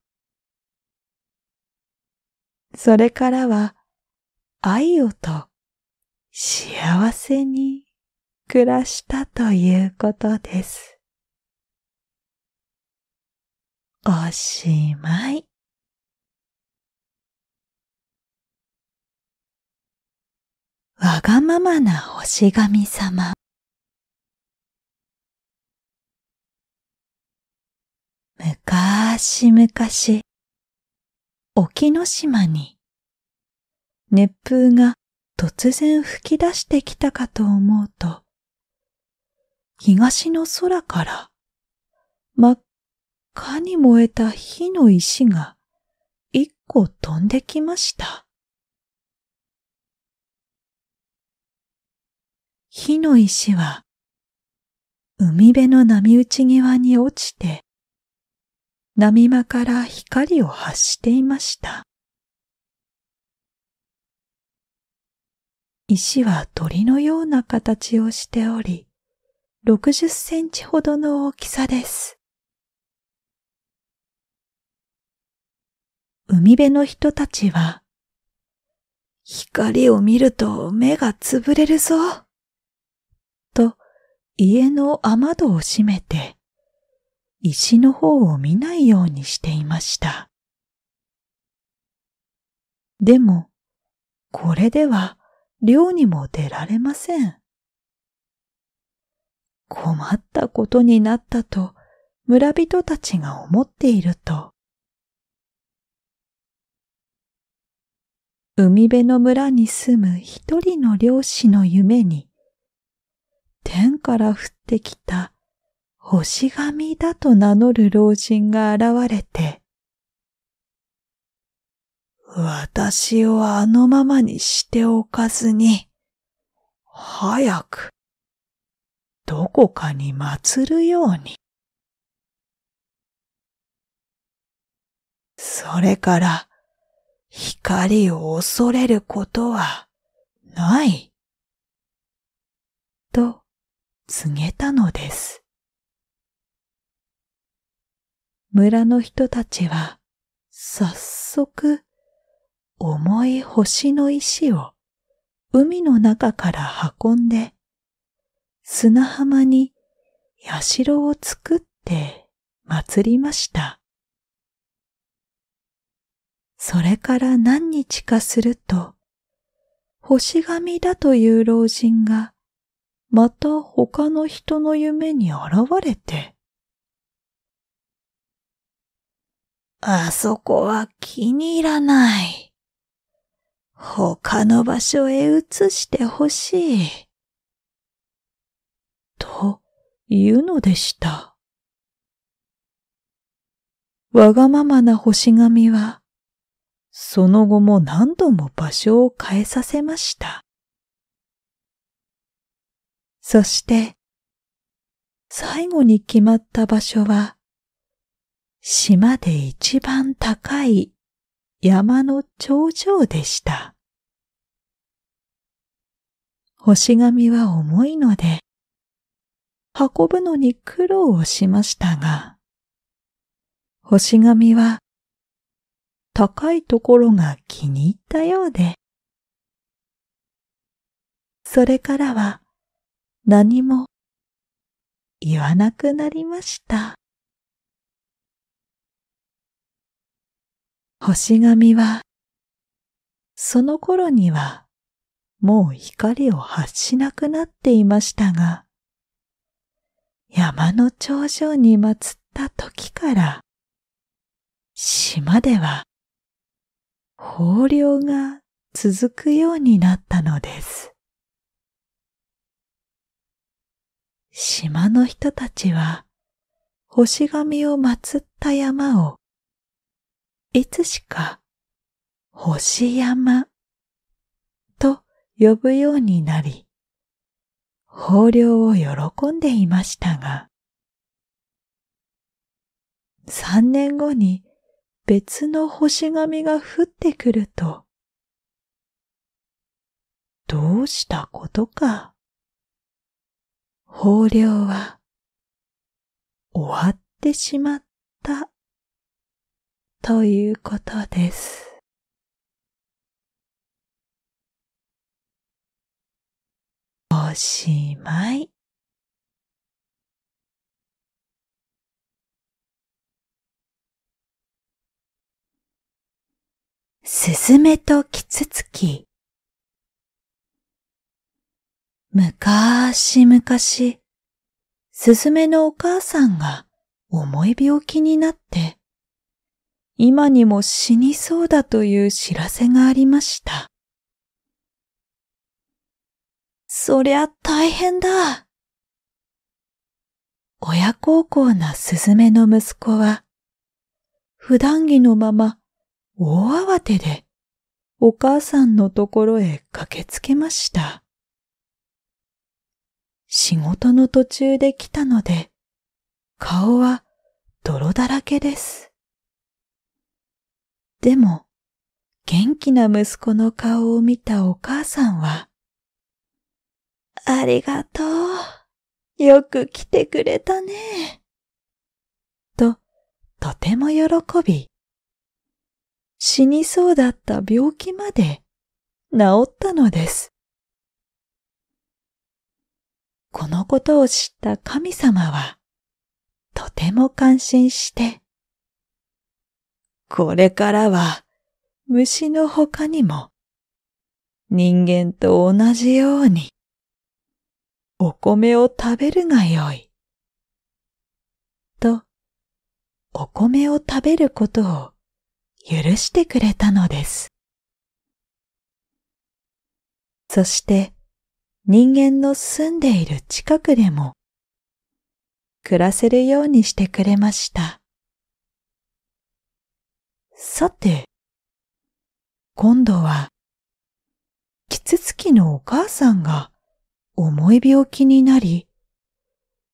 それからは愛をと幸せに暮らしたということです。おしまい。わがままな星神様。むかしむかし、沖ノ島に、熱風が突然吹き出してきたかと思うと、東の空から真っかに燃えた火の石が一個飛んできました。火の石は海辺の波打ち際に落ちて波間から光を発していました。石は鳥のような形をしており、60センチほどの大きさです。海辺の人たちは、光を見ると目がつぶれるぞ。と、家の雨戸を閉めて、石の方を見ないようにしていました。でも、これでは漁にも出られません。困ったことになったと村人たちが思っていると、海辺の村に住む一人の漁師の夢に、天から降ってきた星神だと名乗る老人が現れて、私をあのままにしておかずに、早く、どこかに祀るように。それから、光を恐れることはない。と告げたのです。村の人たちは早速重い星の石を海の中から運んで砂浜に社を作って祭りました。それから何日かすると、星神だという老人が、また他の人の夢に現れて、あそこは気に入らない。他の場所へ移してほしい。というのでした。わがままな星神は、その後も何度も場所を変えさせました。そして、最後に決まった場所は、島で一番高い山の頂上でした。星紙は重いので、運ぶのに苦労をしましたが、星紙は高いところが気に入ったようで、それからは何も言わなくなりました。星神は、その頃にはもう光を発しなくなっていましたが、山の頂上に祀った時から、島では豊漁が続くようになったのです。島の人たちは星神を祀った山をいつしか星山と呼ぶようになり、豊漁を喜んでいましたが、三年後に別の星神が降ってくると、どうしたことか。豊漁は終わってしまったということです。おしまい。すずめとキツツキ。むかーしむかし、すずめのお母さんが重い病気になって、今にも死にそうだという知らせがありました。そりゃ大変だ。親孝行なすずめの息子は、普段着のまま大慌てでお母さんのところへ駆けつけました。仕事の途中で来たので、顔は泥だらけです。でも、元気な息子の顔を見たお母さんは、ありがとう。よく来てくれたね。と、とても喜び、死にそうだった病気まで治ったのです。このことを知った神様は、とても感心して、これからは虫の他にも人間と同じようにお米を食べるがよい。と、お米を食べることを許してくれたのです。そして人間の住んでいる近くでも暮らせるようにしてくれました。さて、今度は、キツツキのお母さんが重い病気になり、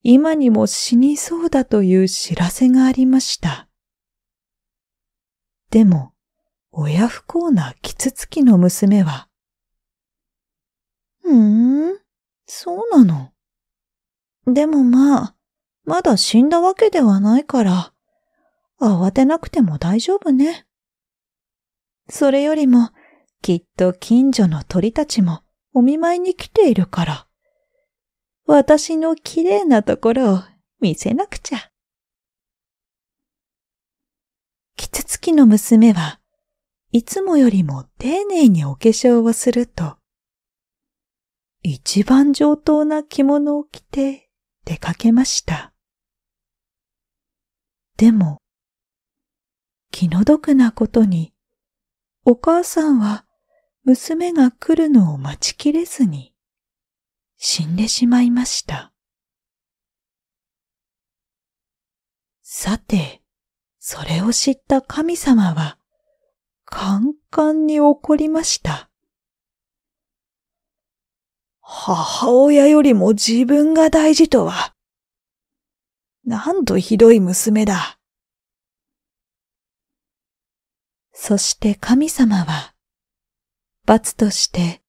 今にも死にそうだという知らせがありました。でも、親不幸なキツツキの娘は、ふーん、そうなの。でもまあ、まだ死んだわけではないから、慌てなくても大丈夫ね。それよりも、きっと近所の鳥たちもお見舞いに来ているから、私の綺麗なところを見せなくちゃ。キツツキの娘はいつもよりも丁寧にお化粧をすると、一番上等な着物を着て出かけました。でも、気の毒なことに、お母さんは娘が来るのを待ちきれずに、死んでしまいました。さて、それを知った神様は、カンカンに怒りました。母親よりも自分が大事とは。なんとひどい娘だ。そして神様は、罰として、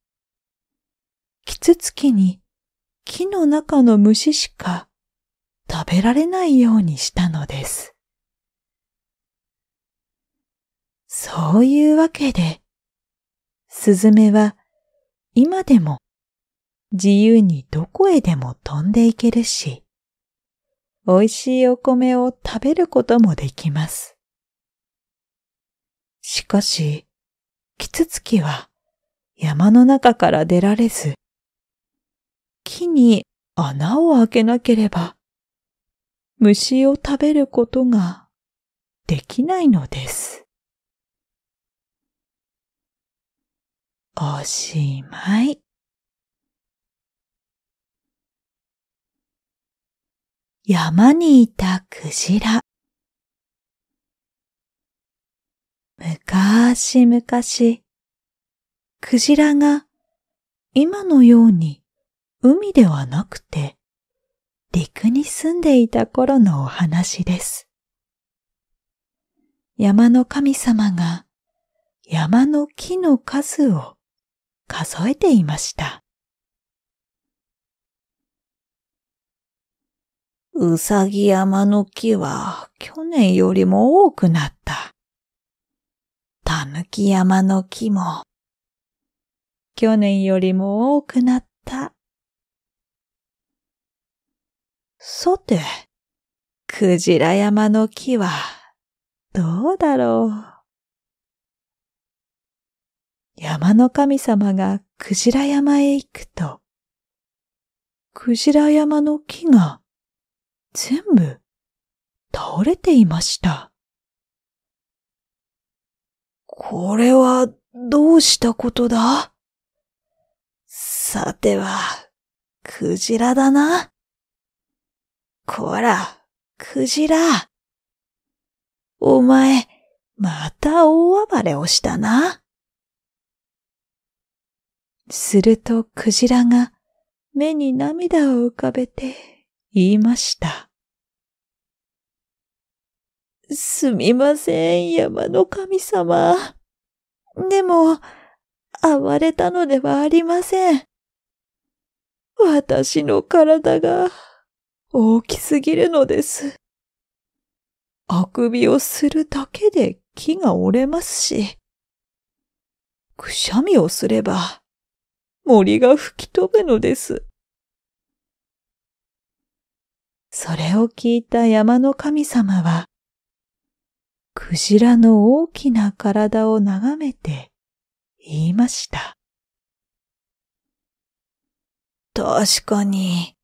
キツツキに木の中の虫しか食べられないようにしたのです。そういうわけで、スズメは今でも自由にどこへでも飛んでいけるし、美味しいお米を食べることもできます。しかし、キツツキは山の中から出られず、木に穴を開けなければ、虫を食べることができないのです。おしまい。山にいたクジラ。むかしむかし、クジラが今のように海ではなくて陸に住んでいた頃のお話です。山の神様が山の木の数を数えていました。うさぎ山の木は去年よりも多くなった。たぬき山の木も去年よりも多くなった。さて、クジラ山の木はどうだろう。山の神様がクジラ山へ行くと、クジラ山の木が全部倒れていました。これはどうしたことださては、クジラだな。こら、クジラ。お前、また大暴れをしたな。するとクジラが目に涙を浮かべて言いました。すみません、山の神様。でも、暴れたのではありません。私の体が大きすぎるのです。あくびをするだけで木が折れますし、くしゃみをすれば森が吹き飛ぶのです。それを聞いた山の神様は、クジラの大きな体を眺めて言いました。確かに、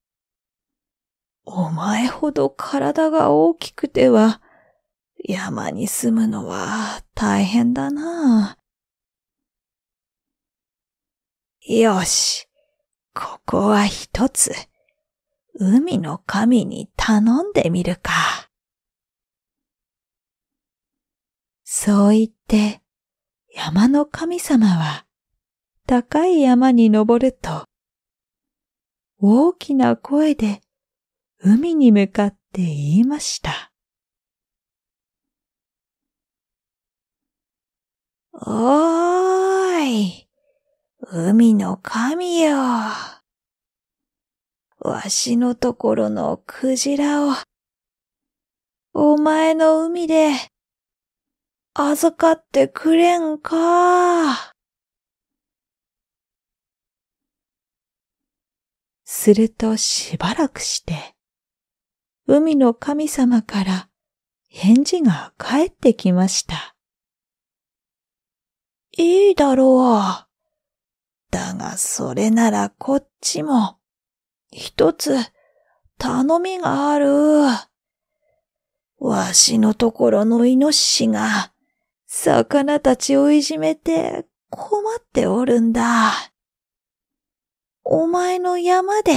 お前ほど体が大きくては、山に住むのは大変だな。よし、ここは一つ、海の神に頼んでみるか。そう言って、山の神様は、高い山に登ると、大きな声で海に向かって言いました。おーい。海の神よ。わしのところのクジラを、お前の海で、預かってくれんか。するとしばらくして、海の神様から返事が返ってきました。いいだろう。だがそれならこっちも、一つ頼みがある。わしのところのイノシシが、魚たちをいじめて困っておるんだ。お前の山で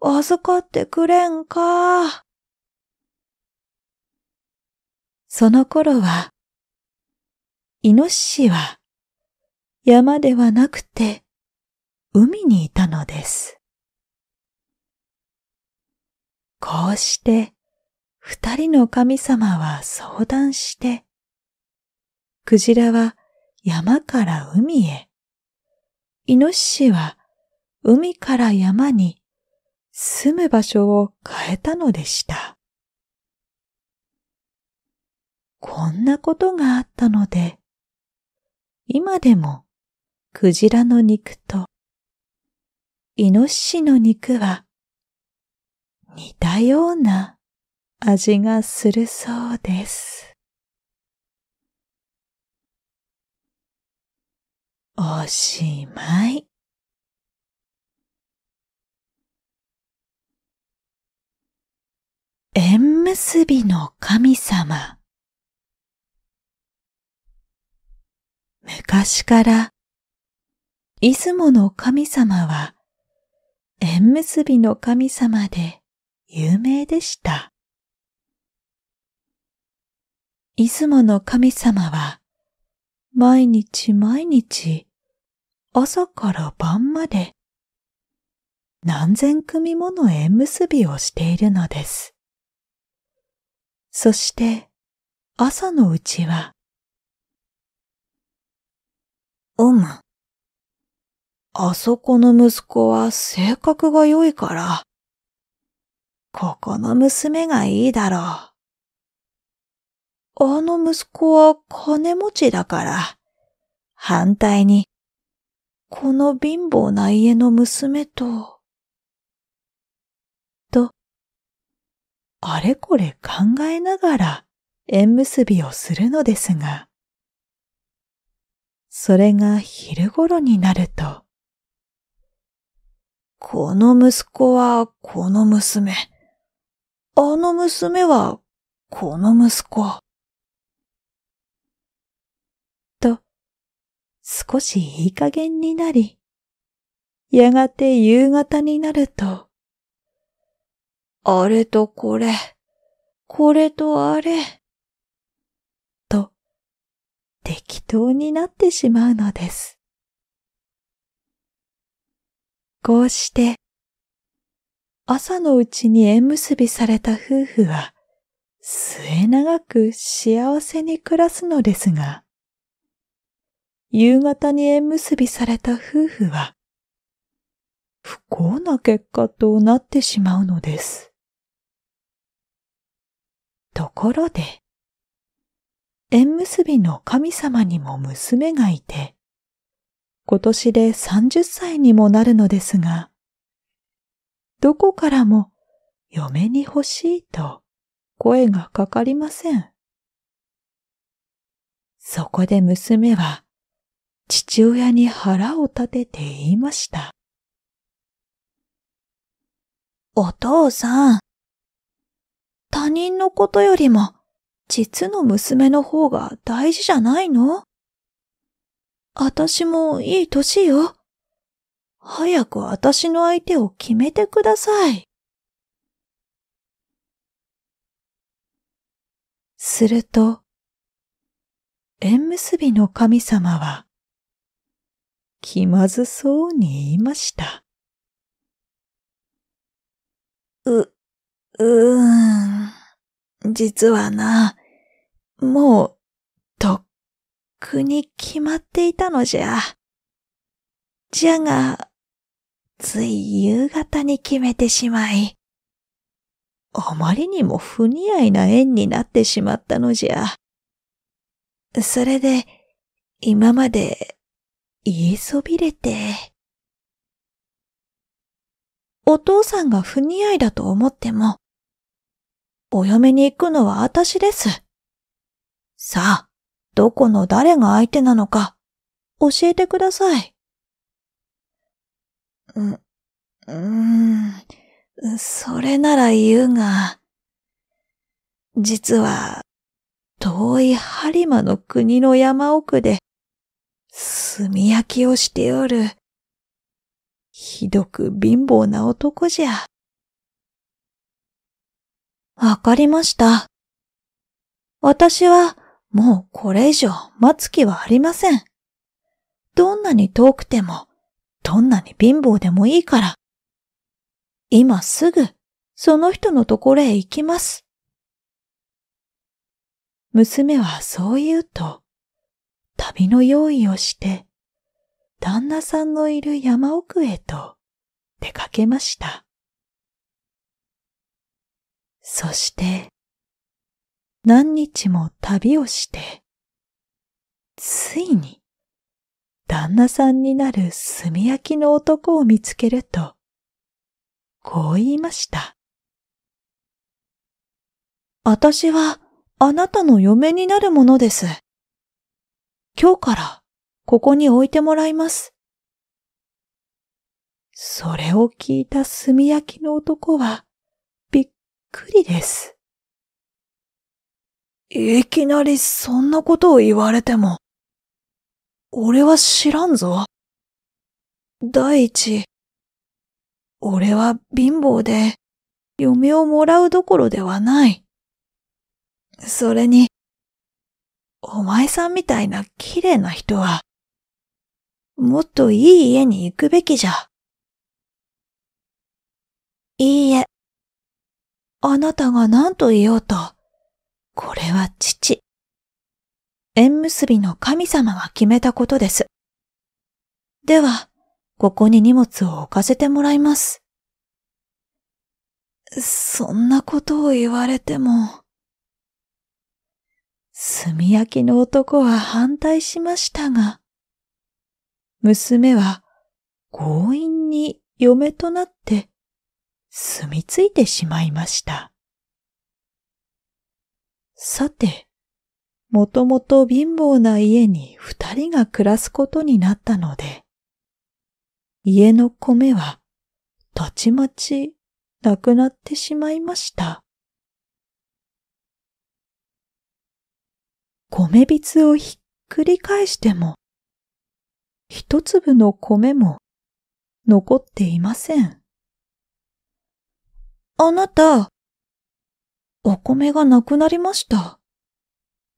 預かってくれんか。その頃は、イノシシは山ではなくて海にいたのです。こうして二人の神様は相談して、クジラは山から海へ、イノシシは海から山に住む場所を変えたのでした。こんなことがあったので、今でもクジラの肉とイノシシの肉は似たような味がするそうです。おしまい。縁結びの神様昔から出雲の神様は、縁結びの神様で有名でした。出雲の神様は、毎日毎日、朝から晩まで、何千組もの縁結びをしているのです。そして、朝のうちは、おむ、あそこの息子は性格が良いから、ここの娘がいいだろう。あの息子は金持ちだから、反対に、この貧乏な家の娘と、と、あれこれ考えながら縁結びをするのですが、それが昼頃になると、この息子はこの娘。あの娘はこの息子。と、少しいい加減になり、やがて夕方になると、あれとこれ、これとあれ、と、適当になってしまうのです。こうして、朝のうちに縁結びされた夫婦は、末長く幸せに暮らすのですが、夕方に縁結びされた夫婦は、不幸な結果となってしまうのです。ところで、縁結びの神様にも娘がいて、今年で30歳にもなるのですが、どこからも嫁に欲しいと声がかかりません。そこで娘は父親に腹を立てて言いました。お父さん、他人のことよりも実の娘の方が大事じゃないの私もいい歳よ。早く私の相手を決めてください。すると、縁結びの神様は、気まずそうに言いました。う、うーん。実はな、もう、くに決まっていたのじゃ。じゃが、つい夕方に決めてしまい、あまりにも不似合いな縁になってしまったのじゃ。それで、今まで言いそびれて。お父さんが不似合いだと思っても、お嫁に行くのは私です。さあ、どこの誰が相手なのか、教えてください。う、うーん、それなら言うが、実は、遠い播磨の国の山奥で、炭焼きをしておる、ひどく貧乏な男じゃ。わかりました。私は、もうこれ以上待つ気はありません。どんなに遠くても、どんなに貧乏でもいいから。今すぐ、その人のところへ行きます。娘はそう言うと、旅の用意をして、旦那さんのいる山奥へと出かけました。そして、何日も旅をして、ついに、旦那さんになる炭焼きの男を見つけると、こう言いました。私は、あなたの嫁になるものです。今日から、ここに置いてもらいます。それを聞いた炭焼きの男は、びっくりです。いきなりそんなことを言われても、俺は知らんぞ。第一、俺は貧乏で、嫁をもらうどころではない。それに、お前さんみたいな綺麗な人は、もっといい家に行くべきじゃ。いいえ、あなたが何と言おうと、これは父。縁結びの神様が決めたことです。では、ここに荷物を置かせてもらいます。そんなことを言われても。炭焼きの男は反対しましたが、娘は強引に嫁となって住み着いてしまいました。さて、もともと貧乏な家に二人が暮らすことになったので、家の米はたちまちなくなってしまいました。米びつをひっくり返しても、一粒の米も残っていません。あなた、お米がなくなりました。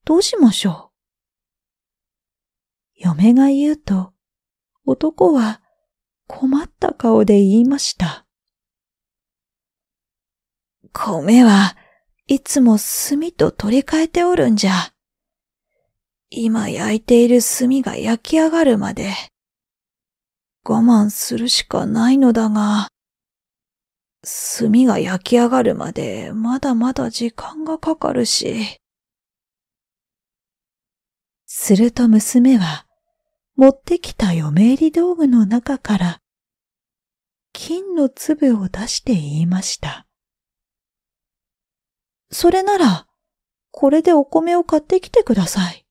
どうしましょう。嫁が言うと、男は困った顔で言いました。米はいつも炭と取り替えておるんじゃ。今焼いている炭が焼き上がるまで我慢するしかないのだが。炭が焼き上がるまでまだまだ時間がかかるし。すると娘は持ってきた嫁入り道具の中から金の粒を出して言いました。それなら、これでお米を買ってきてください。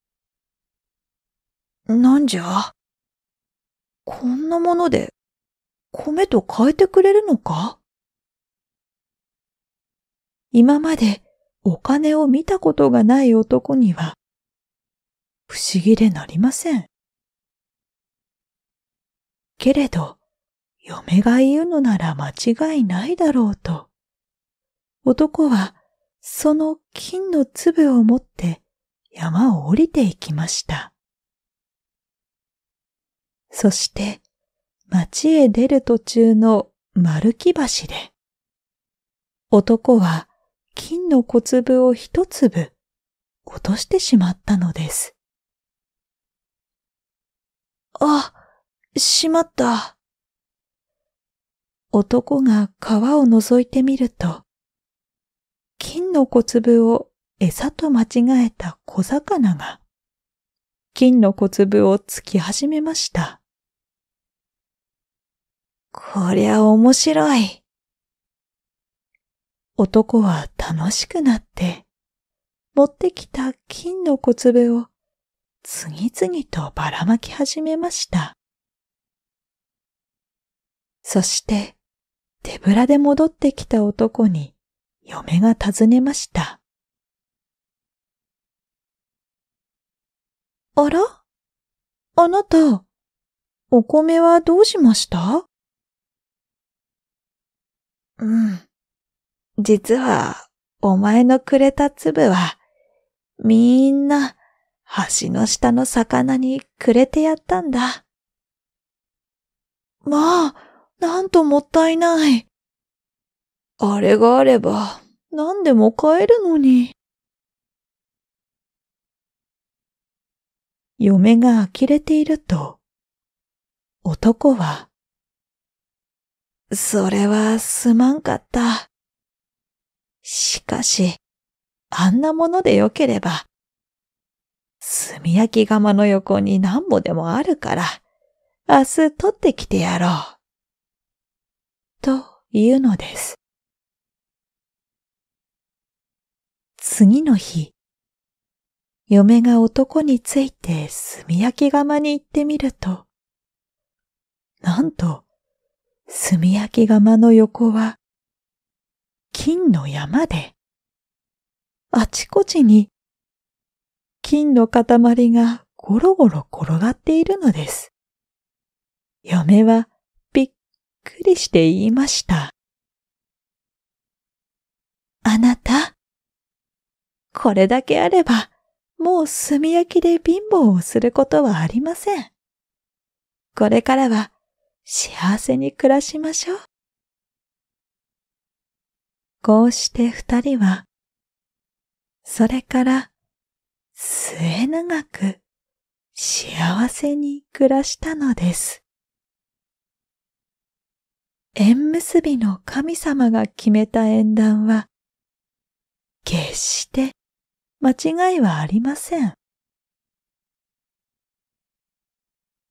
なんじゃこんなもので米と変えてくれるのか今までお金を見たことがない男には、不思議でなりません。けれど、嫁が言うのなら間違いないだろうと、男はその金の粒を持って山を降りていきました。そして、町へ出る途中の丸木橋で、男は金の小粒を一粒落としてしまったのです。あ、しまった。男が川を覗いてみると、金の小粒を餌と間違えた小魚が、金の小粒をつき始めました。こりゃ面白い。男は楽しくなって、持ってきた金の小粒を次々とばらまき始めました。そして、手ぶらで戻ってきた男に嫁が尋ねました。あらあなた、お米はどうしましたうん。実は、お前のくれた粒は、みんな、橋の下の魚にくれてやったんだ。まあ、なんともったいない。あれがあれば、何でも買えるのに。嫁が呆れていると、男は、それはすまんかった。しかし、あんなものでよければ、炭焼き釜の横に何ぼでもあるから、明日取ってきてやろう。というのです。次の日、嫁が男について炭焼き釜に行ってみると、なんと、炭焼き釜の横は、金の山で、あちこちに金の塊がゴロゴロ転がっているのです。嫁はびっくりして言いました。あなた、これだけあれば、もう炭焼きで貧乏をすることはありません。これからは幸せに暮らしましょう。こうして二人は、それから末長く幸せに暮らしたのです。縁結びの神様が決めた縁談は、決して間違いはありません。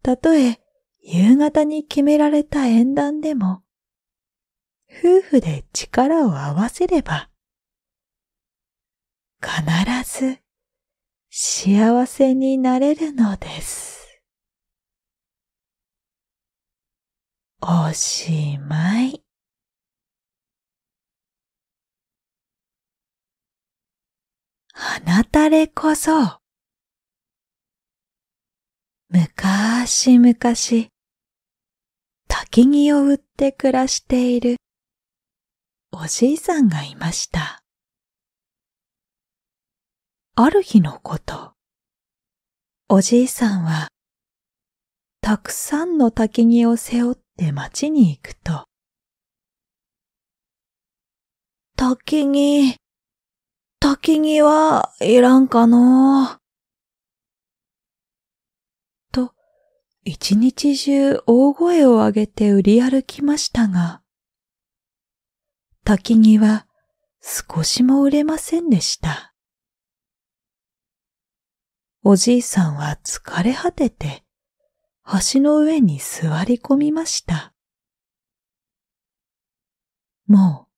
たとえ夕方に決められた縁談でも、夫婦で力を合わせれば、必ず幸せになれるのです。おしまい。あなたれこそ、昔々、焚き木を売って暮らしているおじいさんがいました。ある日のこと、おじいさんは、たくさんの焚き木を背負って町に行くと、焚き木、焚き木はいらんかのと、一日中大声を上げて売り歩きましたが、き木は少しも売れませんでした。おじいさんは疲れ果てて、橋の上に座り込みました。もう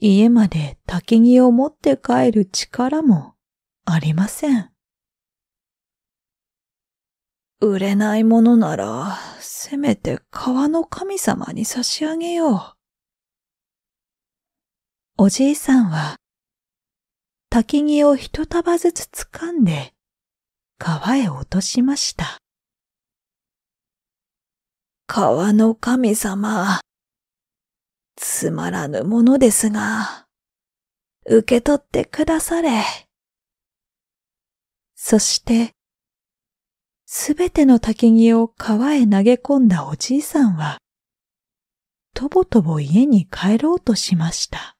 家までき木を持って帰る力もありません。売れないものなら、せめて川の神様に差し上げよう。おじいさんは、焚き木を一束ずつ掴んで、川へ落としました。川の神様、つまらぬものですが、受け取ってくだされ。そして、すべての焚き木を川へ投げ込んだおじいさんは、とぼとぼ家に帰ろうとしました。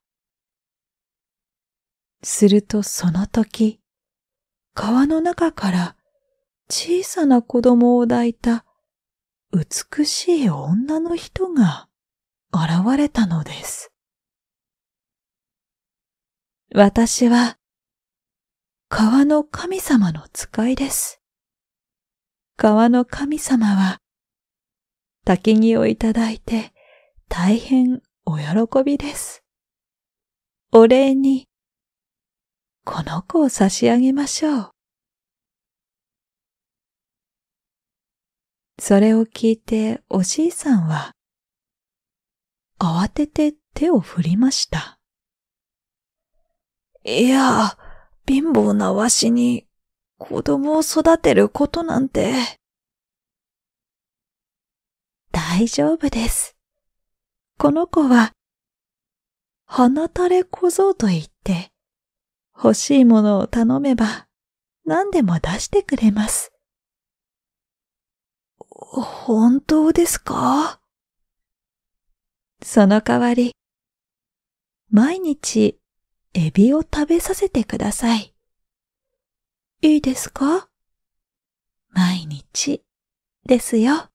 するとその時、川の中から小さな子供を抱いた美しい女の人が現れたのです。私は川の神様の使いです。川の神様は焚き木をいただいて大変お喜びです。お礼にこの子を差し上げましょう。それを聞いておじいさんは、慌てて手を振りました。いや、貧乏なわしに子供を育てることなんて。大丈夫です。この子は、鼻垂れ小僧と言って、欲しいものを頼めば何でも出してくれます。本当ですかその代わり、毎日エビを食べさせてください。いいですか毎日ですよ。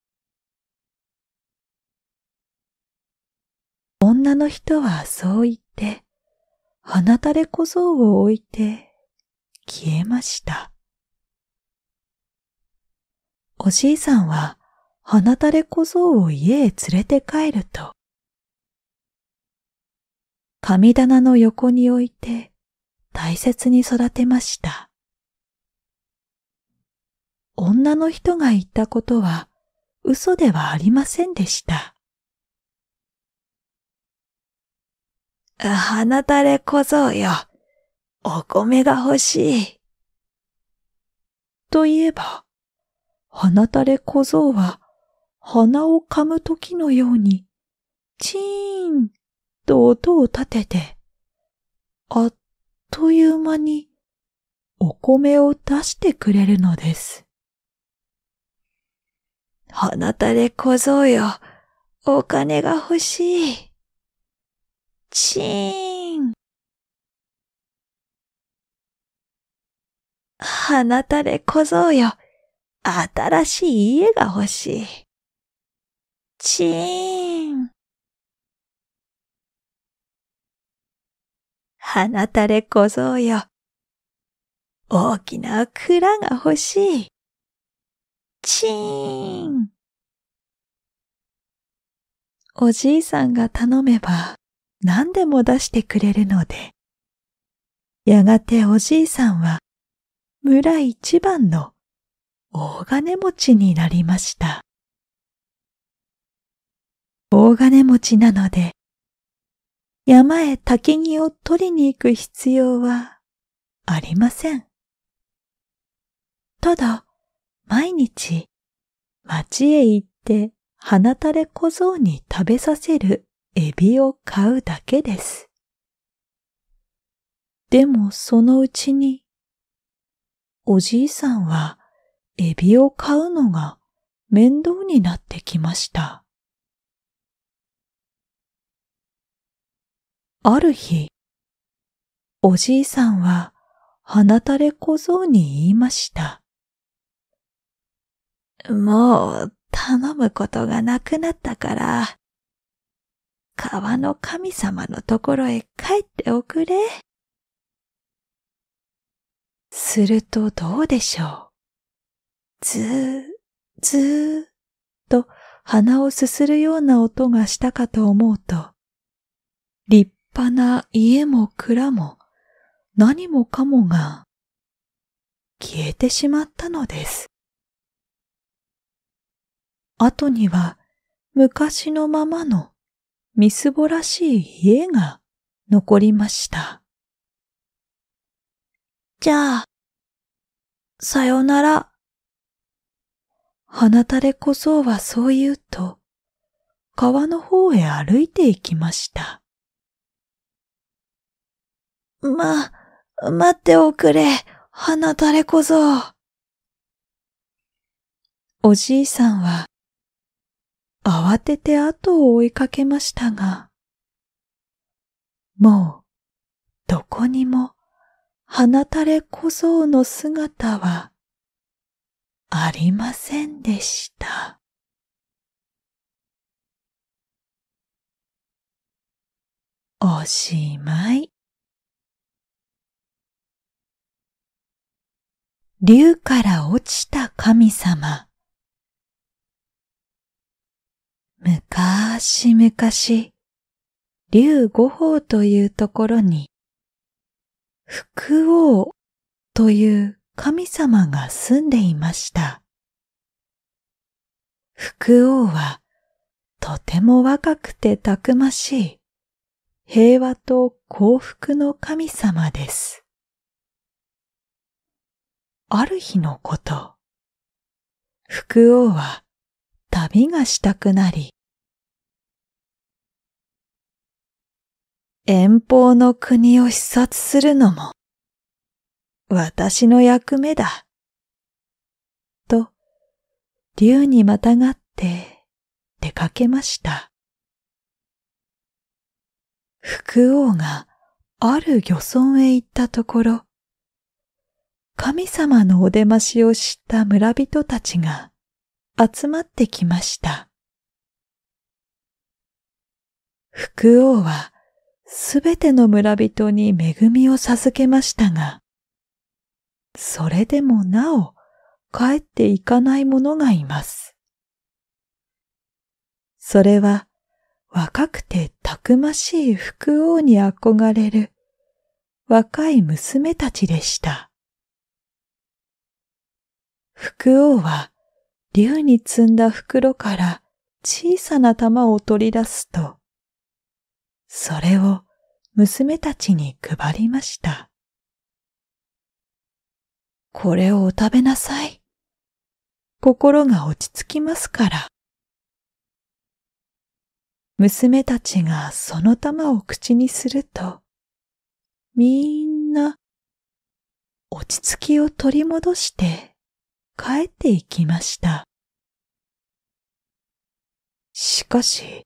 女の人はそう言って、花垂れ小僧を置いて消えました。おじいさんは花垂れ小僧を家へ連れて帰ると、神棚の横に置いて大切に育てました。女の人が言ったことは嘘ではありませんでした。花垂れ小僧よ。お米が欲しい。といえば、花垂れ小僧は、鼻を噛む時のように、チーンと音を立てて、あっという間に、お米を出してくれるのです。花垂れ小僧よ、お金が欲しい。チーン花垂れ小僧よ。新しい家が欲しい。チーン花垂れ小僧よ。大きな蔵が欲しい。チーンおじいさんが頼めば何でも出してくれるので、やがておじいさんは村一番の大金持ちになりました。大金持ちなので、山へき木を取りに行く必要はありません。ただ、毎日、町へ行って、花垂れ小僧に食べさせるエビを買うだけです。でもそのうちに、おじいさんはエビを買うのが面倒になってきました。ある日、おじいさんは鼻垂れ小僧に言いました。もう頼むことがなくなったから、川の神様のところへ帰っておくれ。するとどうでしょう。ずー、ずーっと鼻をすするような音がしたかと思うと、立派な家も蔵も何もかもが消えてしまったのです。後には昔のままのみすぼらしい家が残りました。じゃあ、さよなら。花垂れ小僧はそう言うと、川の方へ歩いて行きました。ま、待っておくれ、花垂れ小僧。おじいさんは慌てて後を追いかけましたが、もうどこにも放たれ小僧の姿はありませんでした。おしまい。竜から落ちた神様。むかしむかし、竜五宝というところに、福王という神様が住んでいました。福王はとても若くてたくましい平和と幸福の神様です。ある日のこと、福王は旅がしたくなり、遠方の国を視察するのも、私の役目だ。と、竜にまたがって出かけました。福王がある漁村へ行ったところ、神様のお出ましをした村人たちが、集まってきました。福王はすべての村人に恵みを授けましたが、それでもなお帰っていかない者がいます。それは若くてたくましい福王に憧れる若い娘たちでした。福王は竜に積んだ袋から小さな玉を取り出すと、それを娘たちに配りました。これをお食べなさい。心が落ち着きますから。娘たちがその玉を口にすると、みんな落ち着きを取り戻して帰っていきました。しかし、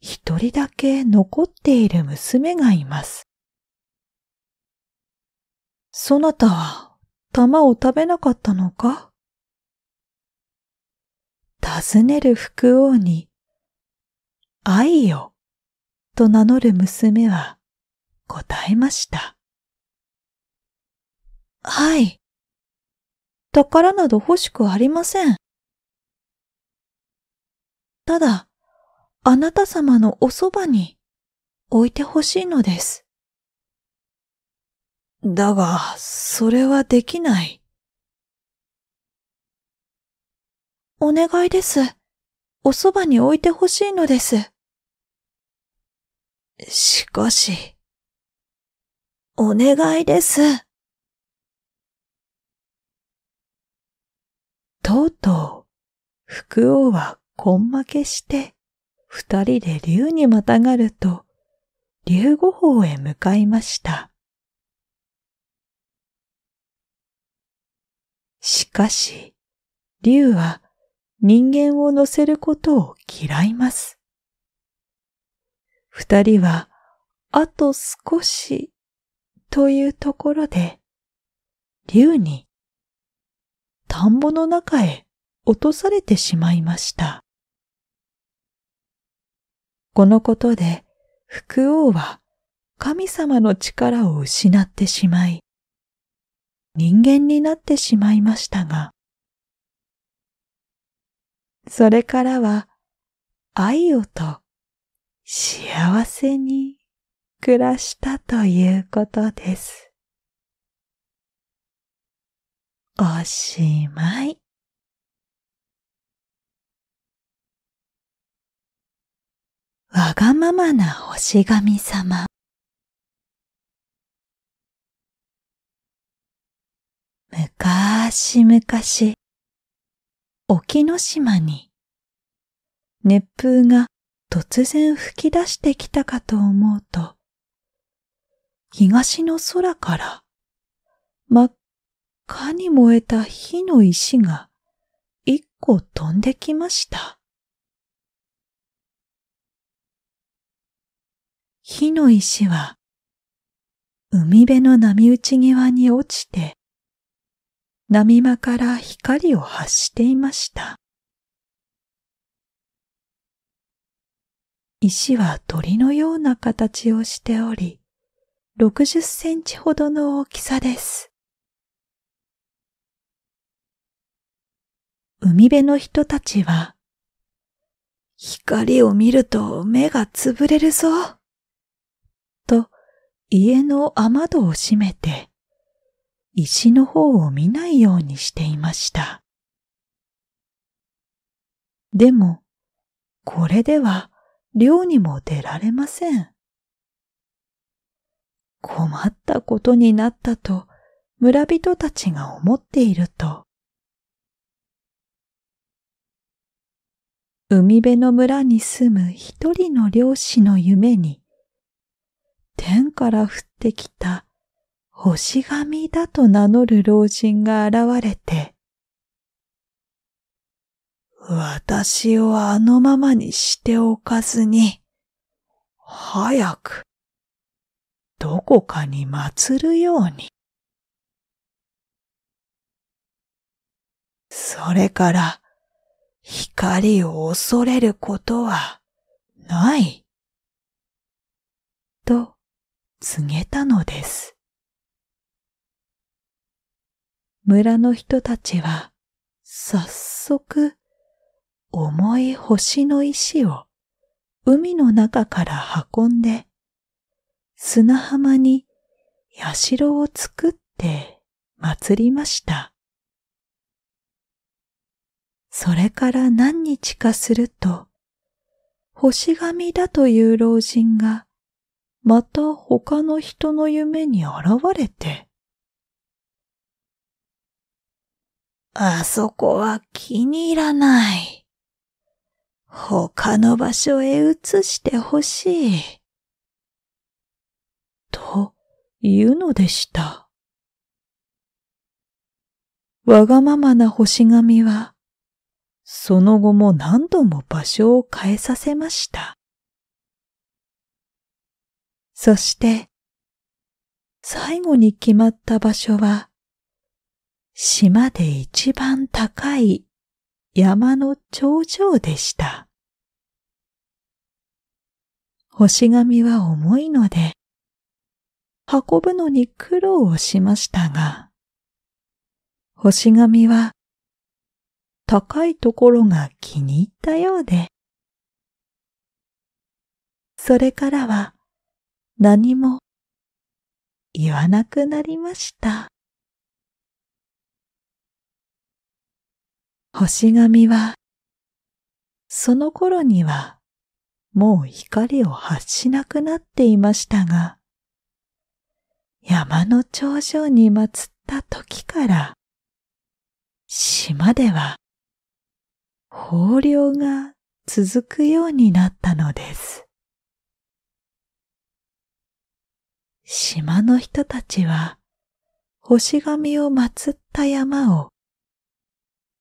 一人だけ残っている娘がいます。そなたは玉を食べなかったのか尋ねる福王に、愛よと名乗る娘は答えました。はい、宝など欲しくありません。ただ、あなた様のおそばに置いて欲しいのです。だが、それはできない。お願いです。おそばに置いて欲しいのです。しかし、お願いです。とうとう、福王は根負けして、二人で竜にまたがると、竜五方へ向かいました。しかし、竜は人間を乗せることを嫌います。二人は、あと少しというところで、竜に田んぼの中へ落とされてしまいました。このことで、福王は神様の力を失ってしまい、人間になってしまいましたが、それからは愛をと幸せに暮らしたということです。おしまい。わがままな星神様。むかしむかし、沖の島に、熱風が突然吹き出してきたかと思うと、東の空から真っ火に燃えた火の石が一個飛んできました。火の石は海辺の波打ち際に落ちて波間から光を発していました。石は鳥のような形をしており、60センチほどの大きさです。海辺の人たちは、光を見ると目がつぶれるぞ。と、家の雨戸を閉めて、石の方を見ないようにしていました。でも、これでは漁にも出られません。困ったことになったと村人たちが思っていると、海辺の村に住む一人の漁師の夢に、天から降ってきた星神だと名乗る老人が現れて、私をあのままにしておかずに、早く、どこかに祀るように。それから、光を恐れることはない。と告げたのです。村の人たちは早速重い星の石を海の中から運んで砂浜に社を作って祭りました。それから何日かすると、星神だという老人が、また他の人の夢に現れて、あそこは気に入らない。他の場所へ移してほしい。と言うのでした。わがままな星神は、その後も何度も場所を変えさせました。そして、最後に決まった場所は、島で一番高い山の頂上でした。星紙は重いので、運ぶのに苦労をしましたが、星紙は高いところが気に入ったようで。それからは何も言わなくなりました。星神は、その頃にはもう光を発しなくなっていましたが、山の頂上に祀った時から、島では豊漁が続くようになったのです。島の人たちは星神を祀った山を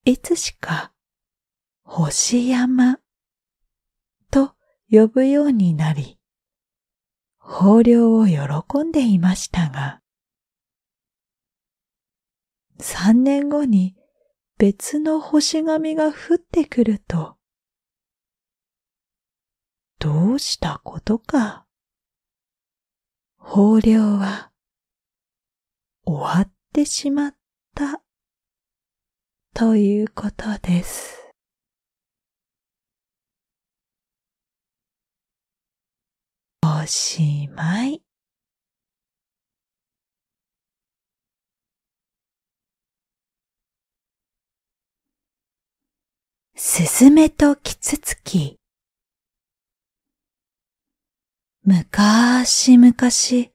いつしか星山と呼ぶようになり、豊漁を喜んでいましたが、三年後に別の星神が降ってくると、どうしたことか。豊漁は終わってしまったということです。おしまい。すずめとキツツキ。むかーしむかし、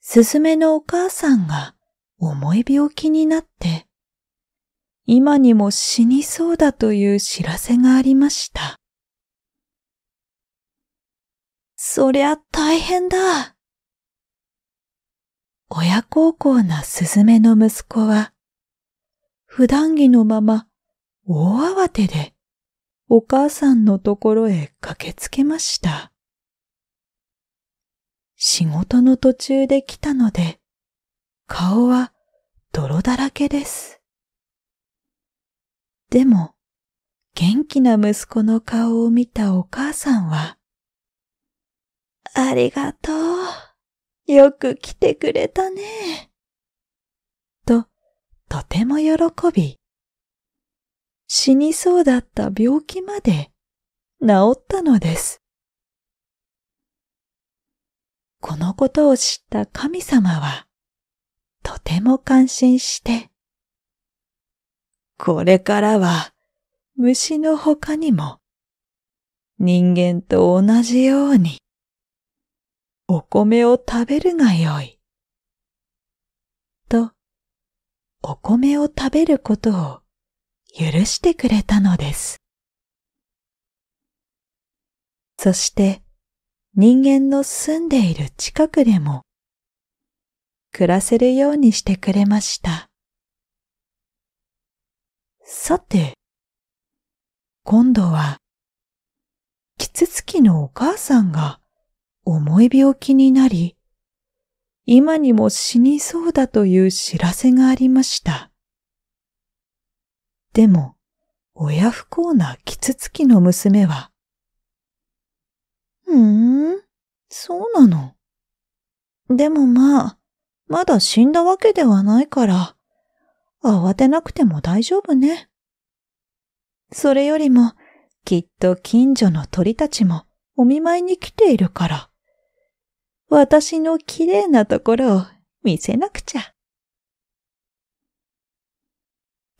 すずめのお母さんが重い病気になって、今にも死にそうだという知らせがありました。そりゃ大変だ。親孝行なすずめの息子は、普段着のまま大慌てでお母さんのところへ駆けつけました。仕事の途中で来たので、顔は泥だらけです。でも、元気な息子の顔を見たお母さんは、ありがとう。よく来てくれたね。と、とても喜び、死にそうだった病気まで治ったのです。このことを知った神様は、とても感心して、これからは虫の他にも人間と同じようにお米を食べるがよい。と、お米を食べることを許してくれたのです。そして人間の住んでいる近くでも暮らせるようにしてくれました。さて、今度は、キツツキのお母さんが重い病気になり、今にも死にそうだという知らせがありました。でも、親不幸なキツツキの娘は、うーん、そうなの。でもまあ、まだ死んだわけではないから、慌てなくても大丈夫ね。それよりも、きっと近所の鳥たちもお見舞いに来ているから、私の綺麗なところを見せなくちゃ。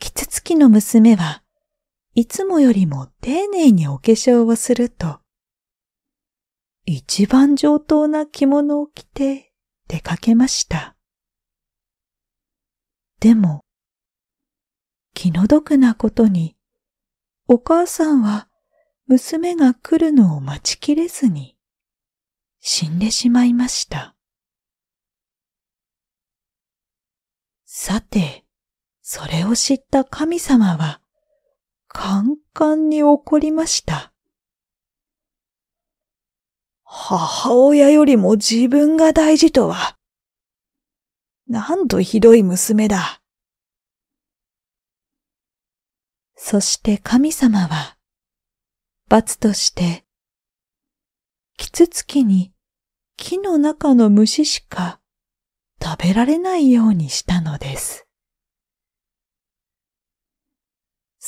キツツキの娘はいつもよりも丁寧にお化粧をすると、一番上等な着物を着て出かけました。でも、気の毒なことに、お母さんは娘が来るのを待ちきれずに死んでしまいました。さて、それを知った神様は、カンカンに怒りました。母親よりも自分が大事とは。なんとひどい娘だ。そして神様は、罰として、キツツキに木の中の虫しか食べられないようにしたのです。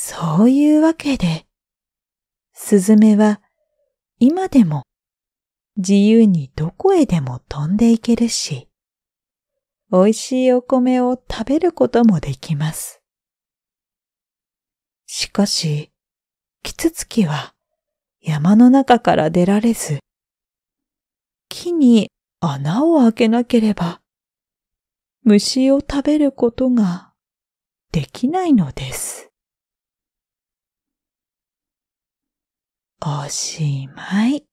そういうわけで、スズメは今でも自由にどこへでも飛んでいけるし、美味しいお米を食べることもできます。しかし、キツツキは山の中から出られず、木に穴を開けなければ、虫を食べることができないのです。おしまい。